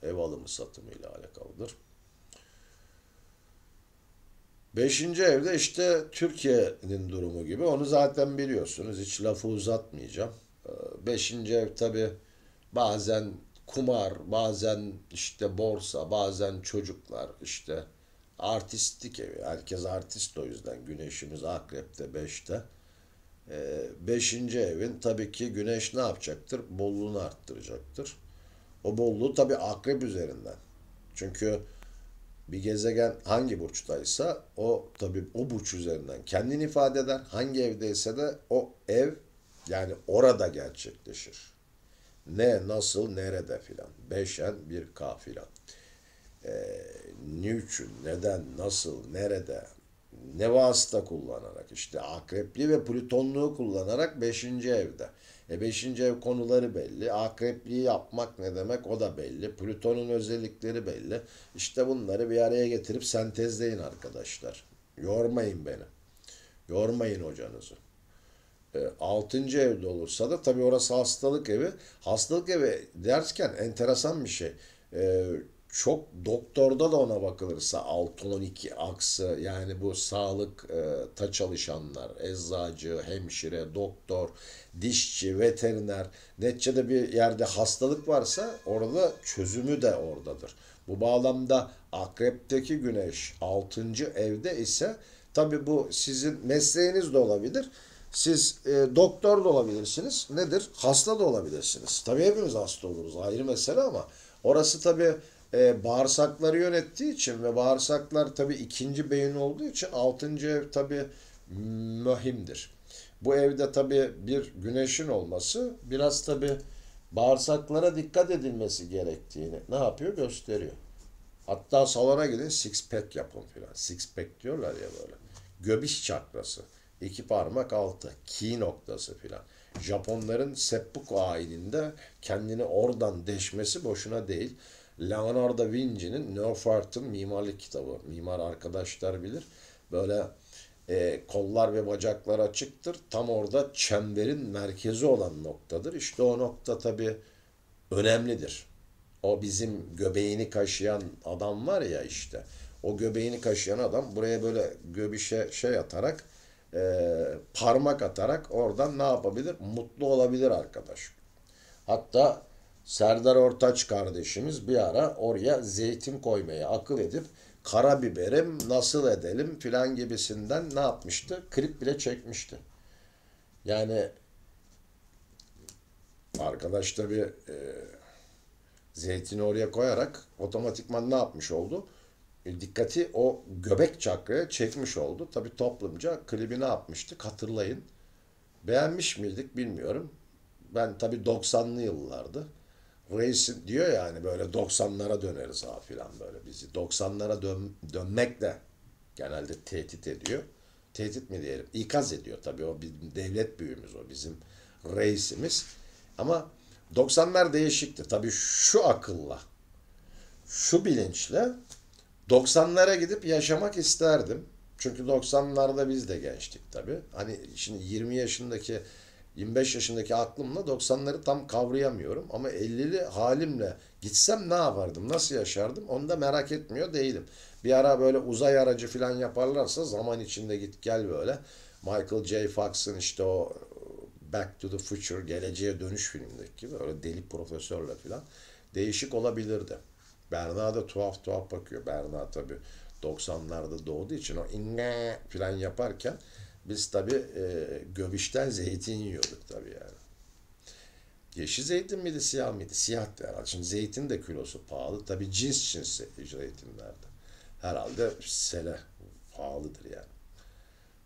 Ev alımı satımı ile alakalıdır. Beşinci evde işte Türkiye'nin durumu gibi. Onu zaten biliyorsunuz. Hiç lafı uzatmayacağım. Ee, beşinci ev tabi bazen kumar, bazen işte borsa, bazen çocuklar işte artistlik evi. Herkes artist o yüzden. Güneşimiz Akrep'te, Beş'te. Ee, beşinci evin tabii ki güneş ne yapacaktır? Bolluğunu arttıracaktır. O bolluğu tabi akrep üzerinden. Çünkü bir gezegen hangi burçtaysa o tabi o burç üzerinden kendini ifade eder. Hangi evdeyse de o ev yani orada gerçekleşir. Ne, nasıl, nerede filan. Beşen bir K filan. E, ee, niçin, neden, nasıl, nerede, ne vasıta kullanarak işte akrepli ve plütonluğu kullanarak beşinci evde. E beşinci ev konuları belli. Akrepliği yapmak ne demek o da belli. Plüton'un özellikleri belli. İşte bunları bir araya getirip sentezleyin arkadaşlar. Yormayın beni. Yormayın hocanızı. E, altıncı evde olursa da tabii orası hastalık evi. Hastalık evi derken enteresan bir şey. E, çok doktorda da ona bakılırsa 6-12 aksı yani bu sağlıkta e, çalışanlar, eczacı, hemşire, doktor, dişçi, veteriner neticede bir yerde hastalık varsa orada çözümü de oradadır. Bu bağlamda akrepteki güneş 6. evde ise tabi bu sizin mesleğiniz de olabilir. Siz e, doktor da olabilirsiniz. Nedir? Hasta da olabilirsiniz. Tabi hepimiz hasta oluruz ayrı mesele ama orası tabi e, bağırsakları yönettiği için ve bağırsaklar tabii ikinci beyin olduğu için altıncı ev tabii mühimdir. Bu evde tabii bir güneşin olması biraz tabii bağırsaklara dikkat edilmesi gerektiğini ne yapıyor gösteriyor. Hatta salona gidin six pack yapın filan. Six pack diyorlar ya böyle. Göbiş çakrası. iki parmak altı. Ki noktası filan. Japonların seppuku ayininde kendini oradan deşmesi boşuna değil. Leonardo da Vinci'nin Neofart'ın mimarlık kitabı. Mimar arkadaşlar bilir. Böyle e, kollar ve bacaklar açıktır. Tam orada çemberin merkezi olan noktadır. İşte o nokta tabii önemlidir. O bizim göbeğini kaşıyan adam var ya işte. O göbeğini kaşıyan adam buraya böyle göbüşe şey atarak e, parmak atarak oradan ne yapabilir? Mutlu olabilir arkadaş. Hatta Serdar Ortaç kardeşimiz bir ara oraya zeytin koymaya akıl edip karabiberim nasıl edelim filan gibisinden ne yapmıştı? Klip bile çekmişti. Yani arkadaş bir e, zeytini oraya koyarak otomatikman ne yapmış oldu? E, dikkati o göbek çakraya çekmiş oldu. Tabi toplumca klibi ne yapmıştık hatırlayın. Beğenmiş miydik bilmiyorum. Ben tabi 90'lı yıllardı. Reis'in diyor ya hani böyle 90'lara döneriz ha filan böyle bizi. 90'lara dön, dönmek de genelde tehdit ediyor. Tehdit mi diyelim? İkaz ediyor tabii o bizim devlet büyüğümüz o bizim reisimiz. Ama 90'lar değişikti. Tabii şu akılla, şu bilinçle 90'lara gidip yaşamak isterdim. Çünkü 90'larda biz de gençtik tabii. Hani şimdi 20 yaşındaki 25 yaşındaki aklımla 90'ları tam kavrayamıyorum ama 50'li halimle gitsem ne yapardım, nasıl yaşardım onu da merak etmiyor değilim. Bir ara böyle uzay aracı falan yaparlarsa zaman içinde git gel böyle. Michael J. Fox'ın işte o e, Back to the Future, Geleceğe Dönüş filmindeki gibi öyle deli profesörle falan değişik olabilirdi. Berna da tuhaf tuhaf bakıyor. Berna tabii 90'larda doğduğu için o inne falan yaparken biz tabi e, göbişten zeytin yiyorduk tabi yani. Yeşil zeytin miydi, siyah mıydı? Siyah herhalde. Şimdi zeytin de kilosu pahalı. Tabi cins cins zeytinlerde. Herhalde sele pahalıdır yani.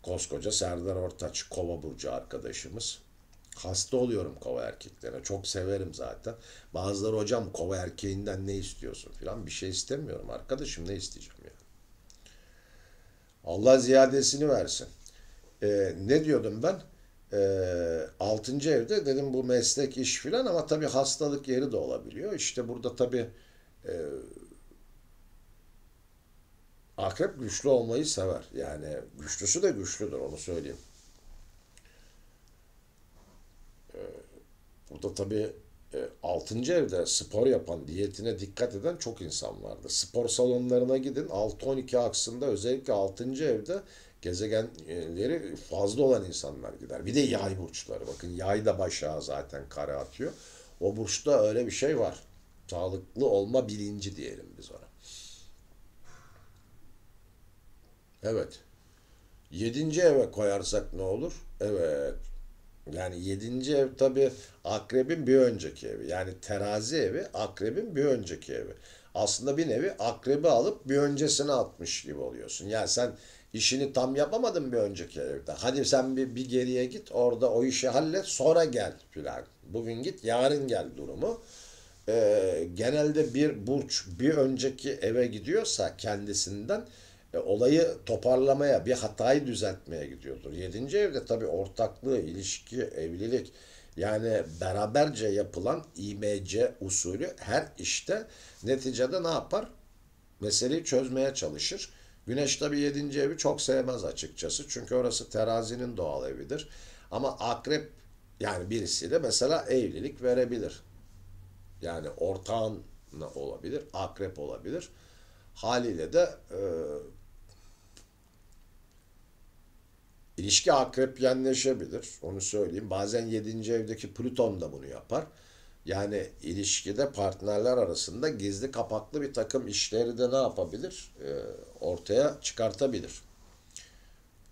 Koskoca Serdar Ortaç, kova burcu arkadaşımız. Hasta oluyorum kova erkeklerine. Çok severim zaten. Bazıları hocam kova erkeğinden ne istiyorsun filan. Bir şey istemiyorum arkadaşım ne isteyeceğim yani. Allah ziyadesini versin e, ne diyordum ben? E, ee, 6. evde dedim bu meslek iş filan ama tabii hastalık yeri de olabiliyor. İşte burada tabii e, akrep güçlü olmayı sever. Yani güçlüsü de güçlüdür onu söyleyeyim. Ee, burada tabii e, 6. evde spor yapan, diyetine dikkat eden çok insan vardı. Spor salonlarına gidin. 6-12 aksında özellikle 6. evde gezegenleri fazla olan insanlar gider. Bir de yay burçları. Bakın yay da başa zaten kara atıyor. O burçta öyle bir şey var. Sağlıklı olma bilinci diyelim biz ona. Evet. Yedinci eve koyarsak ne olur? Evet. Yani yedinci ev tabi akrebin bir önceki evi. Yani terazi evi akrebin bir önceki evi. Aslında bir nevi akrebi alıp bir öncesine atmış gibi oluyorsun. Yani sen işini tam yapamadın bir önceki evde. Hadi sen bir, bir geriye git orada o işi hallet sonra gel filan. Bugün git yarın gel durumu. Ee, genelde bir burç bir önceki eve gidiyorsa kendisinden e, olayı toparlamaya bir hatayı düzeltmeye gidiyordur. Yedinci evde tabi ortaklığı, ilişki, evlilik yani beraberce yapılan IMC usulü her işte neticede ne yapar? Meseleyi çözmeye çalışır Güneş tabi 7. evi çok sevmez açıkçası. Çünkü orası terazinin doğal evidir. Ama akrep yani birisiyle mesela evlilik verebilir. Yani ortağın olabilir, akrep olabilir. Haliyle de e, ilişki akrep yenleşebilir. Onu söyleyeyim. Bazen 7. evdeki Plüton da bunu yapar. Yani ilişkide partnerler arasında gizli kapaklı bir takım işleri de ne yapabilir? E, ortaya çıkartabilir.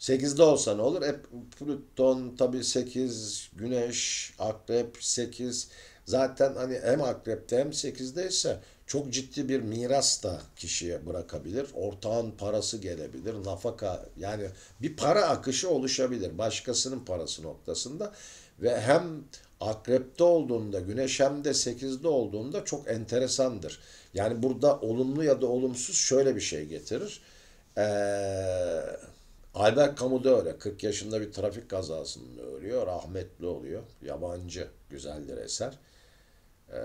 8'de olsa ne olur? Hep Plüton tabi 8, Güneş, Akrep 8. Zaten hani hem Akrep'te hem 8'de ise çok ciddi bir miras da kişiye bırakabilir. Ortağın parası gelebilir. Nafaka yani bir para akışı oluşabilir. Başkasının parası noktasında. Ve hem akrepte olduğunda, güneş hem de 8'de olduğunda çok enteresandır. Yani burada olumlu ya da olumsuz şöyle bir şey getirir. Ee, Albert Camus da öyle. 40 yaşında bir trafik kazasında ölüyor. Rahmetli oluyor. Yabancı. Güzeldir eser. Ee,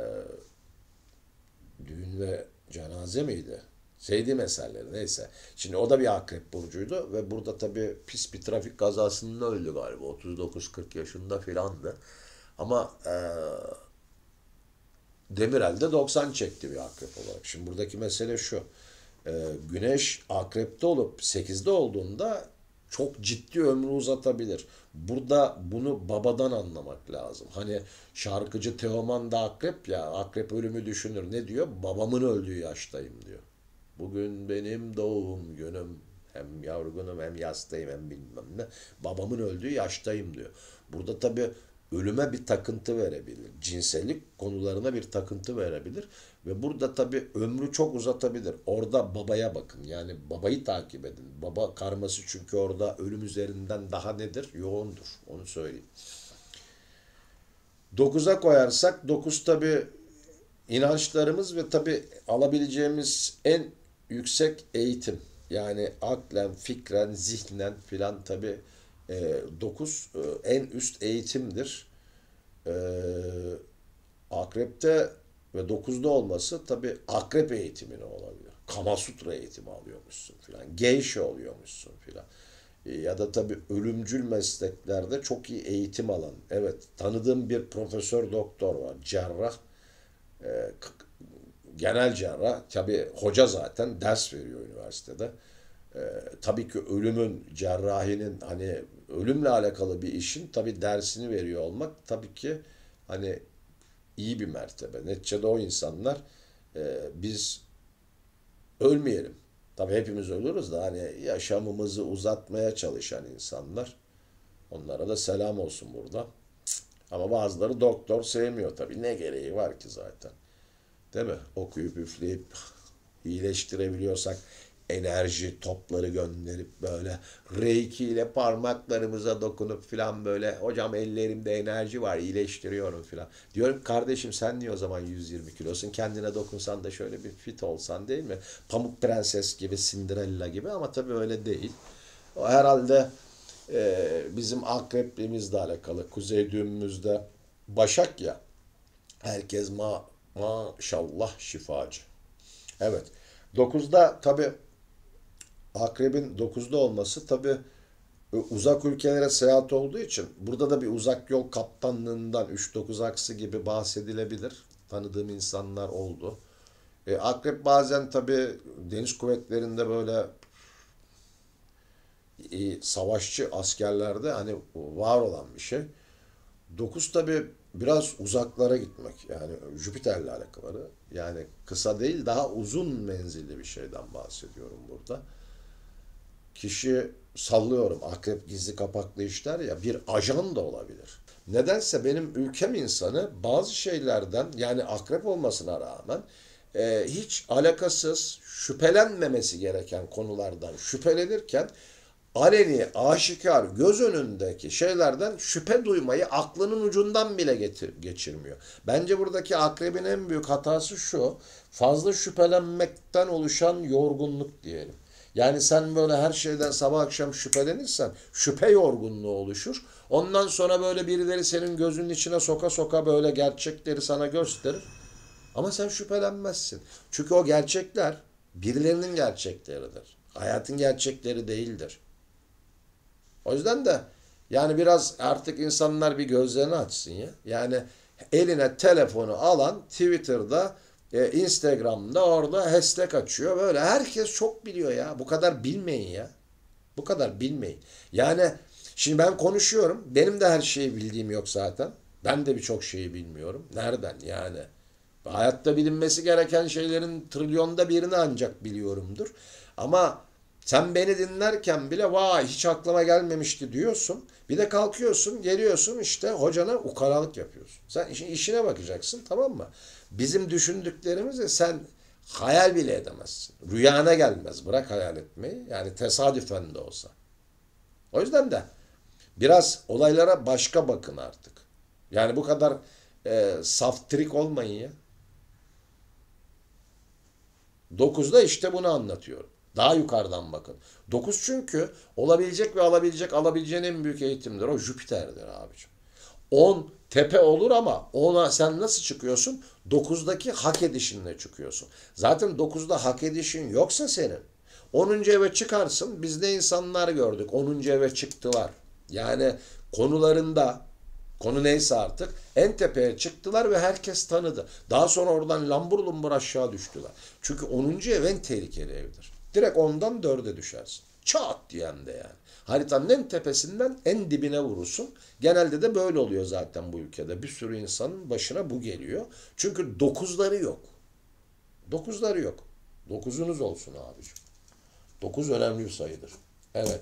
düğün ve cenaze miydi? Sevdiğim eserleri neyse. Şimdi o da bir akrep burcuydu ve burada tabii pis bir trafik kazasında öldü galiba. 39-40 yaşında filandı. Ama e, Demirel 90 çekti bir akrep olarak. Şimdi buradaki mesele şu. E, güneş akrepte olup 8'de olduğunda çok ciddi ömrü uzatabilir. Burada bunu babadan anlamak lazım. Hani şarkıcı Teoman da akrep ya akrep ölümü düşünür. Ne diyor? Babamın öldüğü yaştayım diyor. Bugün benim doğum günüm. Hem yorgunum hem yastayım hem bilmem ne. Babamın öldüğü yaştayım diyor. Burada tabii ölüme bir takıntı verebilir. Cinsellik konularına bir takıntı verebilir. Ve burada tabi ömrü çok uzatabilir. Orada babaya bakın. Yani babayı takip edin. Baba karması çünkü orada ölüm üzerinden daha nedir? Yoğundur. Onu söyleyeyim. Dokuza koyarsak dokuz tabi inançlarımız ve tabi alabileceğimiz en yüksek eğitim. Yani aklen, fikren, zihnen filan tabi e, ee, 9 e, en üst eğitimdir. E, akrepte ve 9'da olması tabi akrep eğitimini olabilir. Kamasutra eğitimi alıyormuşsun filan. Geyşe oluyormuşsun filan. E, ya da tabi ölümcül mesleklerde çok iyi eğitim alan. Evet tanıdığım bir profesör doktor var. Cerrah. E, genel cerrah. Tabi hoca zaten ders veriyor üniversitede. E, tabii ki ölümün cerrahinin hani ölümle alakalı bir işin tabi dersini veriyor olmak tabii ki hani iyi bir mertebe. Neticede o insanlar e, biz ölmeyelim. tabi hepimiz ölürüz da hani yaşamımızı uzatmaya çalışan insanlar. Onlara da selam olsun burada. Ama bazıları doktor sevmiyor tabi Ne gereği var ki zaten. Değil mi? Okuyup üfleyip [LAUGHS] iyileştirebiliyorsak enerji topları gönderip böyle reiki ile parmaklarımıza dokunup filan böyle hocam ellerimde enerji var iyileştiriyorum filan. Diyorum kardeşim sen niye o zaman 120 kilosun kendine dokunsan da şöyle bir fit olsan değil mi? Pamuk Prenses gibi Cinderella gibi ama tabii öyle değil. O herhalde e, bizim akrepliğimizle alakalı. Kuzey düğümümüzde Başak ya herkes ma maşallah şifacı. Evet. 9'da tabi akrebin 9'da olması tabi e, uzak ülkelere seyahat olduğu için burada da bir uzak yol kaptanlığından 3-9 aksı gibi bahsedilebilir. Tanıdığım insanlar oldu. E, akrep bazen tabi deniz kuvvetlerinde böyle e, savaşçı askerlerde hani var olan bir şey. 9 tabi biraz uzaklara gitmek yani Jüpiter'le alakalı. Yani kısa değil daha uzun menzilli bir şeyden bahsediyorum burada. Kişi sallıyorum akrep gizli kapaklı işler ya bir ajan da olabilir. Nedense benim ülkem insanı bazı şeylerden yani akrep olmasına rağmen e, hiç alakasız şüphelenmemesi gereken konulardan şüphelenirken aleni, aşikar, göz önündeki şeylerden şüphe duymayı aklının ucundan bile getir, geçirmiyor. Bence buradaki akrebin en büyük hatası şu, fazla şüphelenmekten oluşan yorgunluk diyelim. Yani sen böyle her şeyden sabah akşam şüphelenirsen şüphe yorgunluğu oluşur. Ondan sonra böyle birileri senin gözünün içine soka soka böyle gerçekleri sana gösterir. Ama sen şüphelenmezsin. Çünkü o gerçekler birilerinin gerçekleridir. Hayatın gerçekleri değildir. O yüzden de yani biraz artık insanlar bir gözlerini açsın ya. Yani eline telefonu alan Twitter'da e, Instagram'da orada hashtag açıyor. Böyle herkes çok biliyor ya. Bu kadar bilmeyin ya. Bu kadar bilmeyin. Yani şimdi ben konuşuyorum. Benim de her şeyi bildiğim yok zaten. Ben de birçok şeyi bilmiyorum. Nereden yani? Hayatta bilinmesi gereken şeylerin trilyonda birini ancak biliyorumdur. Ama sen beni dinlerken bile vay hiç aklıma gelmemişti diyorsun. Bir de kalkıyorsun geliyorsun işte hocana ukaralık yapıyorsun. Sen işine bakacaksın tamam mı? Bizim düşündüklerimizi sen hayal bile edemezsin. Rüyana gelmez bırak hayal etmeyi. Yani tesadüfen de olsa. O yüzden de biraz olaylara başka bakın artık. Yani bu kadar e, saftrik olmayın ya. Dokuzda işte bunu anlatıyorum. Daha yukarıdan bakın. 9 çünkü olabilecek ve alabilecek alabileceğin en büyük eğitimdir. O Jüpiter'dir abicim. 10 tepe olur ama ona sen nasıl çıkıyorsun? 9'daki hak edişinle çıkıyorsun. Zaten 9'da hak edişin yoksa senin. 10. eve çıkarsın. Biz ne insanlar gördük. 10. eve çıktılar. Yani konularında konu neyse artık en tepeye çıktılar ve herkes tanıdı. Daha sonra oradan lambur lumbur aşağı düştüler. Çünkü 10. ev en tehlikeli evdir. Direkt ondan dörde düşersin. Çat diyen de yani. Haritanın en tepesinden en dibine vurursun. Genelde de böyle oluyor zaten bu ülkede. Bir sürü insanın başına bu geliyor. Çünkü dokuzları yok. Dokuzları yok. Dokuzunuz olsun abicim. Dokuz önemli bir sayıdır. Evet.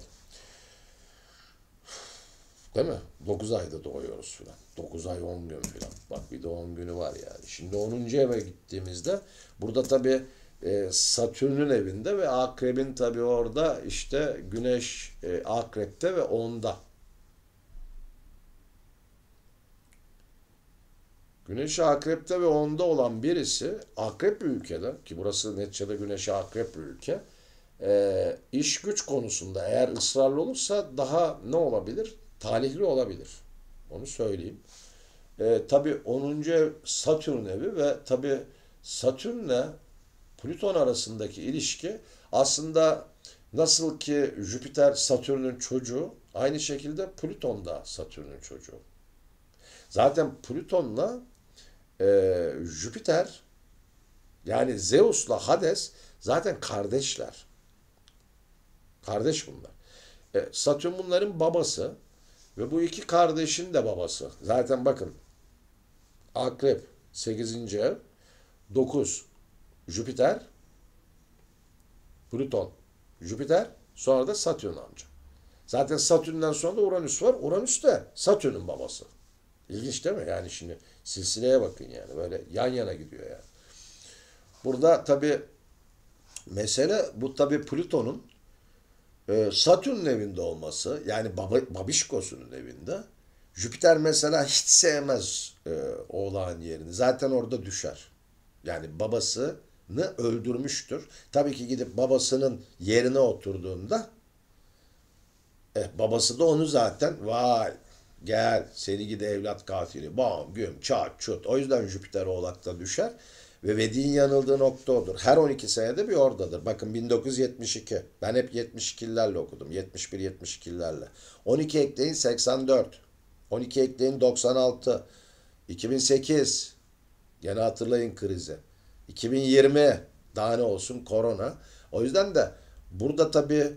Değil mi? Dokuz ayda doğuyoruz filan. Dokuz ay on gün filan. Bak bir de on günü var yani. Şimdi onuncu eve gittiğimizde burada tabii e, Satürn'ün evinde ve Akrep'in tabi orada işte Güneş e, Akrep'te ve onda. Güneş Akrep'te ve onda olan birisi Akrep bir ülkede ki burası neticede Güneş Akrep bir ülke e, iş güç konusunda eğer ısrarlı olursa daha ne olabilir? Talihli olabilir. Onu söyleyeyim. E, tabii 10. ev Satürn evi ve tabi Satürn'le Plüton arasındaki ilişki aslında nasıl ki Jüpiter Satürn'ün çocuğu aynı şekilde Plüton da Satürn'ün çocuğu. Zaten Plüton'la e, Jüpiter yani Zeus'la Hades zaten kardeşler. Kardeş bunlar. E, Satürn bunların babası ve bu iki kardeşin de babası. Zaten bakın Akrep 8. ev 9 Jüpiter, Plüton, Jüpiter, sonra da Satürn amca. Zaten Satürn'den sonra da Uranüs var. Uranüs de Satürn'ün babası. İlginç değil mi? Yani şimdi silsileye bakın yani. Böyle yan yana gidiyor yani. Burada tabi mesele bu tabi Plüton'un e, Satürn'ün evinde olması yani baba, babişkosunun evinde Jüpiter mesela hiç sevmez e, oğlan yerini. Zaten orada düşer. Yani babası öldürmüştür. Tabii ki gidip babasının yerine oturduğunda eh, babası da onu zaten vay gel seni gidi evlat katili bam güm çat çut. O yüzden Jüpiter oğlakta düşer ve Vedi'nin yanıldığı nokta odur. Her 12 senede bir oradadır. Bakın 1972. Ben hep 72'lerle okudum. 71-72'lerle. 12 ekleyin 84. 12 ekleyin 96. 2008. Gene hatırlayın krizi. 2020 daha ne olsun korona. O yüzden de burada tabii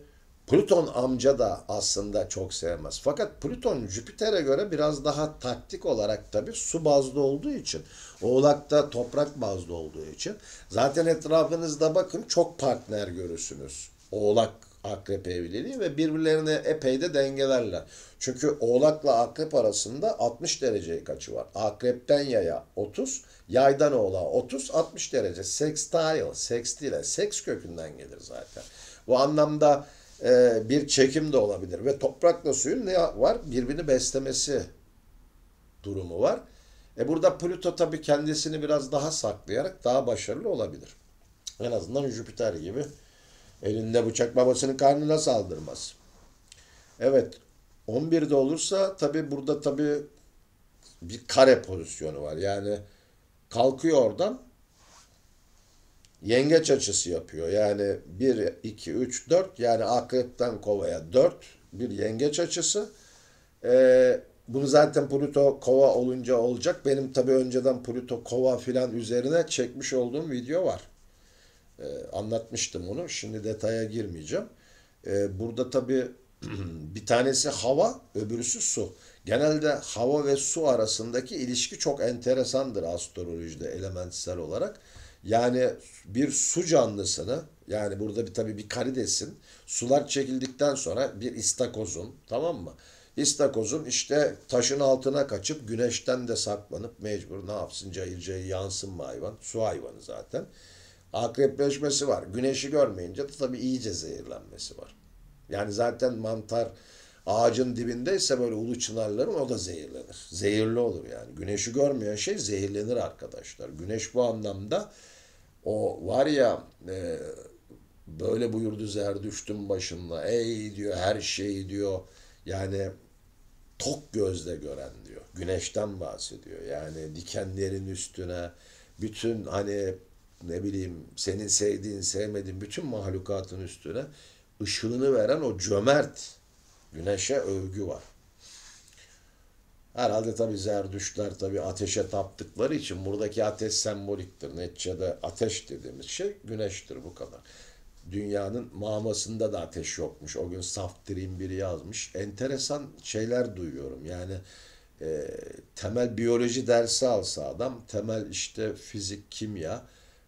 Plüton amca da aslında çok sevmez. Fakat Plüton Jüpiter'e göre biraz daha taktik olarak tabii su bazlı olduğu için, Oğlak'ta toprak bazlı olduğu için zaten etrafınızda bakın çok partner görürsünüz. Oğlak akrep evliliği ve birbirlerine epey de dengelerler. Çünkü oğlakla akrep arasında 60 derecelik açı var. Akrepten yaya 30, yaydan oğlağa 30, 60 derece. Sextile, sextile, seks kökünden gelir zaten. Bu anlamda e, bir çekim de olabilir. Ve toprakla suyun ne var? Birbirini beslemesi durumu var. E burada Plüto tabii kendisini biraz daha saklayarak daha başarılı olabilir. En azından Jüpiter gibi Elinde bıçak babasının karnına saldırmaz. Evet 11'de olursa tabi burada tabi bir kare pozisyonu var. Yani kalkıyor oradan yengeç açısı yapıyor. Yani 1, 2, 3, 4 yani akrepten kovaya 4 bir yengeç açısı. Ee, bunu zaten Pluto kova olunca olacak. Benim tabi önceden Pluto kova filan üzerine çekmiş olduğum video var. E, anlatmıştım onu. Şimdi detaya girmeyeceğim. E, burada tabii [CLEARS THROAT] bir tanesi hava, öbürüsü su. Genelde hava ve su arasındaki ilişki çok enteresandır astrolojide elementsel olarak. Yani bir su canlısını yani burada bir tabii bir karidesin sular çekildikten sonra bir istakozun tamam mı? İstakozun işte taşın altına kaçıp güneşten de saklanıp mecbur ne yapsın cayır cayır yansın mı hayvan? Su hayvanı zaten. Akrepleşmesi var. Güneşi görmeyince de tabii iyice zehirlenmesi var. Yani zaten mantar ağacın dibindeyse böyle ulu çınarların o da zehirlenir. Zehirli olur yani. Güneşi görmeyen şey zehirlenir arkadaşlar. Güneş bu anlamda o var ya e, böyle buyurdu düştüm başında. Ey diyor her şeyi diyor. Yani tok gözle gören diyor. Güneşten bahsediyor. Yani dikenlerin üstüne bütün hani ne bileyim senin sevdiğin, sevmediğin bütün mahlukatın üstüne ışığını veren o cömert güneşe övgü var. Herhalde tabi Zerdüştler tabi ateşe taptıkları için buradaki ateş semboliktir. Neticede ateş dediğimiz şey güneştir bu kadar. Dünyanın mamasında da ateş yokmuş. O gün Saftir'in biri yazmış. Enteresan şeyler duyuyorum. Yani e, temel biyoloji dersi alsa adam, temel işte fizik, kimya,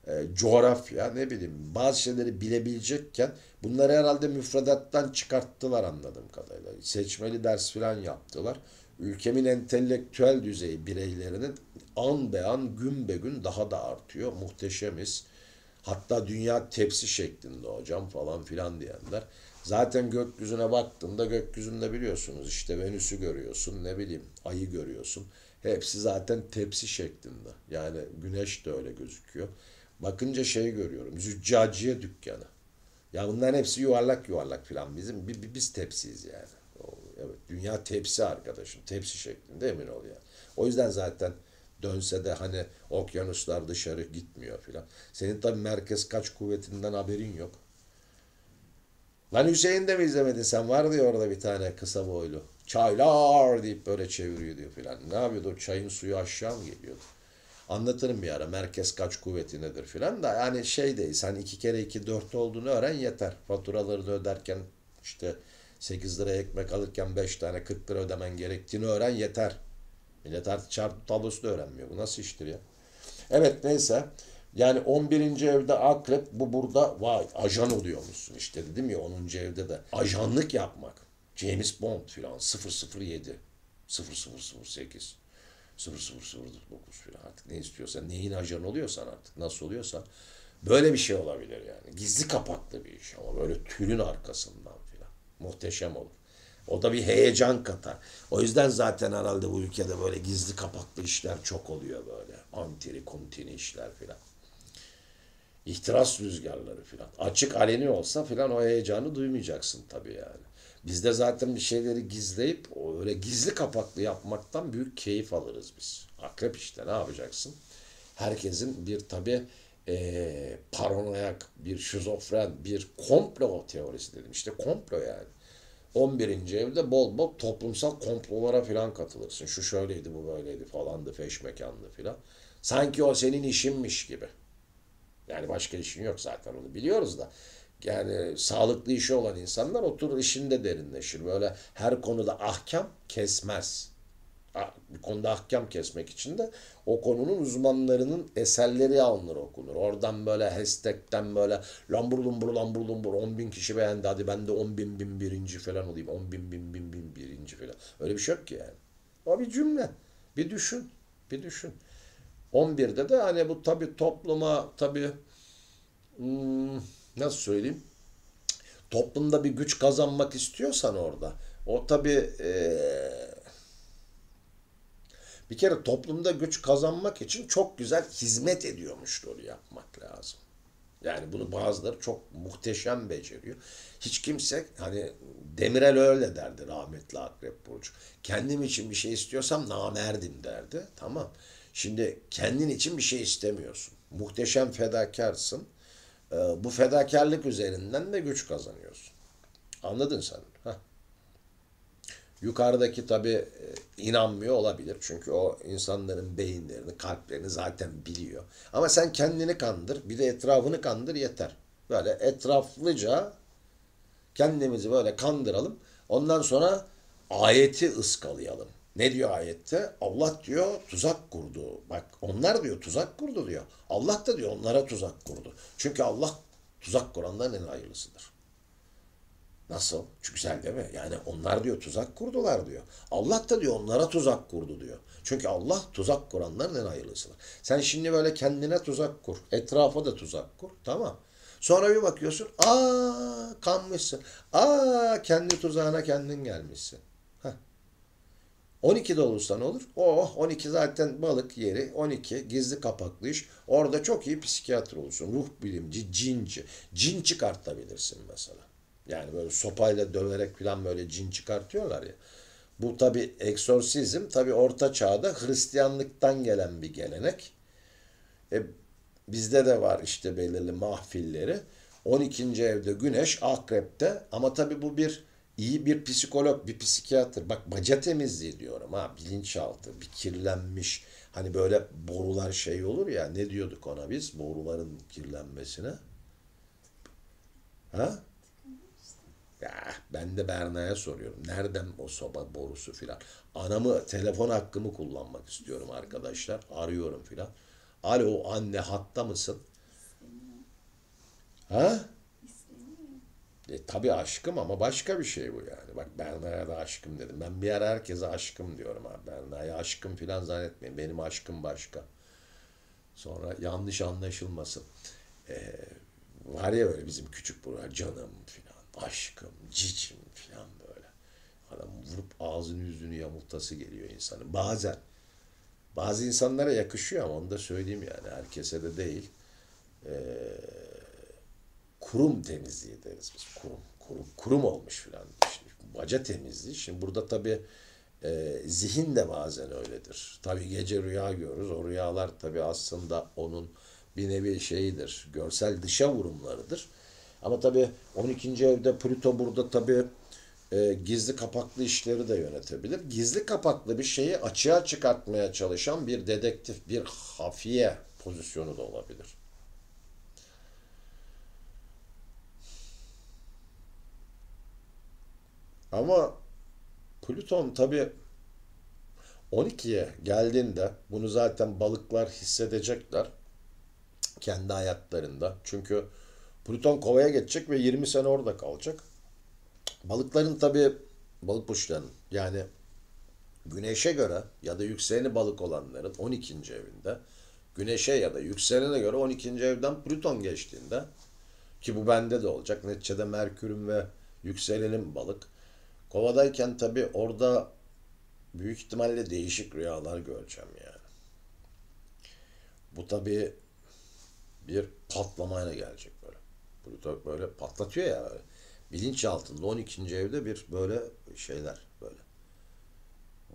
e, coğrafya ne bileyim bazı şeyleri bilebilecekken bunları herhalde müfredattan çıkarttılar anladığım kadarıyla. Seçmeli ders falan yaptılar. Ülkemin entelektüel düzeyi bireylerinin an be an gün be gün daha da artıyor. Muhteşemiz. Hatta dünya tepsi şeklinde hocam falan filan diyenler. Zaten gökyüzüne baktığında gökyüzünde biliyorsunuz işte Venüs'ü görüyorsun ne bileyim ayı görüyorsun. Hepsi zaten tepsi şeklinde. Yani güneş de öyle gözüküyor. Bakınca şey görüyorum. Züccaciye dükkanı. Ya bunların hepsi yuvarlak yuvarlak filan. Bizim biz tepsiyiz yani. Evet, dünya tepsi arkadaşım. Tepsi şeklinde emin ol yani. O yüzden zaten dönse de hani okyanuslar dışarı gitmiyor filan. Senin tabi merkez kaç kuvvetinden haberin yok. Lan Hüseyin de mi izlemedin sen? vardı ya orada bir tane kısa boylu. Çaylar deyip böyle çeviriyor diyor filan. Ne yapıyordu? O çayın suyu aşağı mı geliyordu? Anlatırım bir ara merkez kaç kuvveti nedir filan da yani şey değil sen iki kere iki dört olduğunu öğren yeter. Faturaları da öderken işte 8 lira ekmek alırken 5 tane 40 lira ödemen gerektiğini öğren yeter. Millet artık çarpı tablosu da öğrenmiyor. Bu nasıl iştir ya? Evet neyse. Yani 11. evde akrep bu burada vay ajan oluyormuşsun işte dedim ya 10. evde de ajanlık yapmak. James Bond filan 007 0008 0009 filan artık ne istiyorsan neyin ajanı oluyorsan artık nasıl oluyorsa böyle bir şey olabilir yani. Gizli kapaklı bir iş ama böyle tülün arkasından filan. Muhteşem olur. O da bir heyecan katar. O yüzden zaten herhalde bu ülkede böyle gizli kapaklı işler çok oluyor böyle. Antiri kuntini işler filan. İhtiras rüzgarları filan. Açık aleni olsa filan o heyecanı duymayacaksın tabii yani. Bizde zaten bir şeyleri gizleyip öyle gizli kapaklı yapmaktan büyük keyif alırız biz. Akrep işte ne yapacaksın? Herkesin bir tabi e, paranoyak, bir şizofren, bir komplo teorisi dedim. İşte komplo yani. 11. evde bol bol toplumsal komplolara filan katılırsın. Şu şöyleydi, bu böyleydi falandı, mekanlı filan. Sanki o senin işinmiş gibi. Yani başka işin yok zaten onu biliyoruz da yani sağlıklı işi olan insanlar oturur işinde derinleşir. Böyle her konuda ahkam kesmez. Bir konuda ahkam kesmek için de o konunun uzmanlarının eserleri alınır okunur. Oradan böyle hashtag'ten böyle lambur lumbur lambur lumbur 10 bin kişi beğendi hadi ben de 10 bin bin birinci falan olayım. 10 bin bin bin bin birinci falan. Öyle bir şey yok ki yani. O bir cümle. Bir düşün. Bir düşün. 11'de de hani bu tabii topluma tabii hmm, nasıl söyleyeyim toplumda bir güç kazanmak istiyorsan orada o tabi e, bir kere toplumda güç kazanmak için çok güzel hizmet ediyormuşları yapmak lazım. Yani bunu bazıları çok muhteşem beceriyor. Hiç kimse hani Demirel öyle derdi rahmetli Akrep Burcu. Kendim için bir şey istiyorsam namerdim derdi. Tamam. Şimdi kendin için bir şey istemiyorsun. Muhteşem fedakarsın. Ee, bu fedakarlık üzerinden de güç kazanıyorsun. Anladın sen? Heh. Yukarıdaki tabi e, inanmıyor olabilir. Çünkü o insanların beyinlerini, kalplerini zaten biliyor. Ama sen kendini kandır, bir de etrafını kandır yeter. Böyle etraflıca kendimizi böyle kandıralım. Ondan sonra ayeti ıskalayalım. Ne diyor ayette? Allah diyor tuzak kurdu. Bak onlar diyor tuzak kurdu diyor. Allah da diyor onlara tuzak kurdu. Çünkü Allah tuzak kuranların en hayırlısıdır. Nasıl? Çünkü güzel değil mi? Yani onlar diyor tuzak kurdular diyor. Allah da diyor onlara tuzak kurdu diyor. Çünkü Allah tuzak kuranların en hayırlısıdır. Sen şimdi böyle kendine tuzak kur. Etrafa da tuzak kur. Tamam. Sonra bir bakıyorsun. Aa kanmışsın. Aa kendi tuzağına kendin gelmişsin. 12'de olursa ne olur? Oh 12 zaten balık yeri. 12 gizli kapaklı iş. Orada çok iyi psikiyatr olursun. Ruh bilimci, cinci. Cin çıkartabilirsin mesela. Yani böyle sopayla döverek falan böyle cin çıkartıyorlar ya. Bu tabi eksorsizm tabi orta çağda Hristiyanlıktan gelen bir gelenek. E, bizde de var işte belirli mahfilleri. 12. evde güneş akrepte ama tabi bu bir iyi bir psikolog, bir psikiyatr. Bak baca temizliği diyorum ha bilinçaltı, bir kirlenmiş. Hani böyle borular şey olur ya ne diyorduk ona biz boruların kirlenmesine? Ha? Ya, ben de Berna'ya soruyorum. Nereden o soba borusu filan. Anamı telefon hakkımı kullanmak istiyorum arkadaşlar. Arıyorum filan. Alo anne hatta mısın? Ha? E, tabii aşkım ama başka bir şey bu yani. Bak Berna'ya da aşkım dedim. Ben bir ara herkese aşkım diyorum abi. Berna'ya aşkım filan zannetmeyin. Benim aşkım başka. Sonra yanlış anlaşılmasın. E, var ya böyle bizim küçük buralar canım filan. Aşkım, cicim filan böyle. Adam vurup ağzını yüzünü yamultası geliyor insanın. Bazen. Bazı insanlara yakışıyor ama onu da söyleyeyim yani. Herkese de değil. Eee kurum temizliği deriz biz. Kurum, kurum, kurum olmuş filan. Şimdi baca temizliği. Şimdi burada tabii e, zihin de bazen öyledir. Tabii gece rüya görürüz. O rüyalar tabii aslında onun bir nevi şeyidir. Görsel dışa vurumlarıdır. Ama tabii 12. evde Pluto burada tabii e, gizli kapaklı işleri de yönetebilir. Gizli kapaklı bir şeyi açığa çıkartmaya çalışan bir dedektif, bir hafiye pozisyonu da olabilir. Ama Plüton tabi 12'ye geldiğinde bunu zaten balıklar hissedecekler kendi hayatlarında. Çünkü Plüton kovaya geçecek ve 20 sene orada kalacak. Balıkların tabi balık burçlarının yani güneşe göre ya da yükseleni balık olanların 12. evinde güneşe ya da yükselene göre 12. evden Plüton geçtiğinde ki bu bende de olacak. Neticede Merkür'üm ve yükselenim balık. Kovadayken tabi orada büyük ihtimalle değişik rüyalar göreceğim yani. Bu tabi bir patlamayla gelecek böyle. Pluto böyle patlatıyor ya. Böyle. Bilinç altında 12. evde bir böyle şeyler böyle.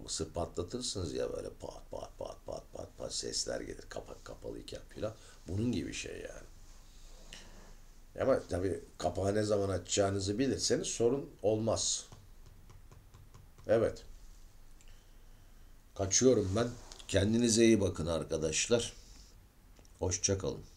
Mısır patlatırsınız ya böyle pat pat pat pat pat pat sesler gelir kapak kapalıyken filan. Bunun gibi şey yani. Ama tabii kapağı ne zaman açacağınızı bilirseniz sorun olmaz. Evet. Kaçıyorum ben. Kendinize iyi bakın arkadaşlar. Hoşçakalın.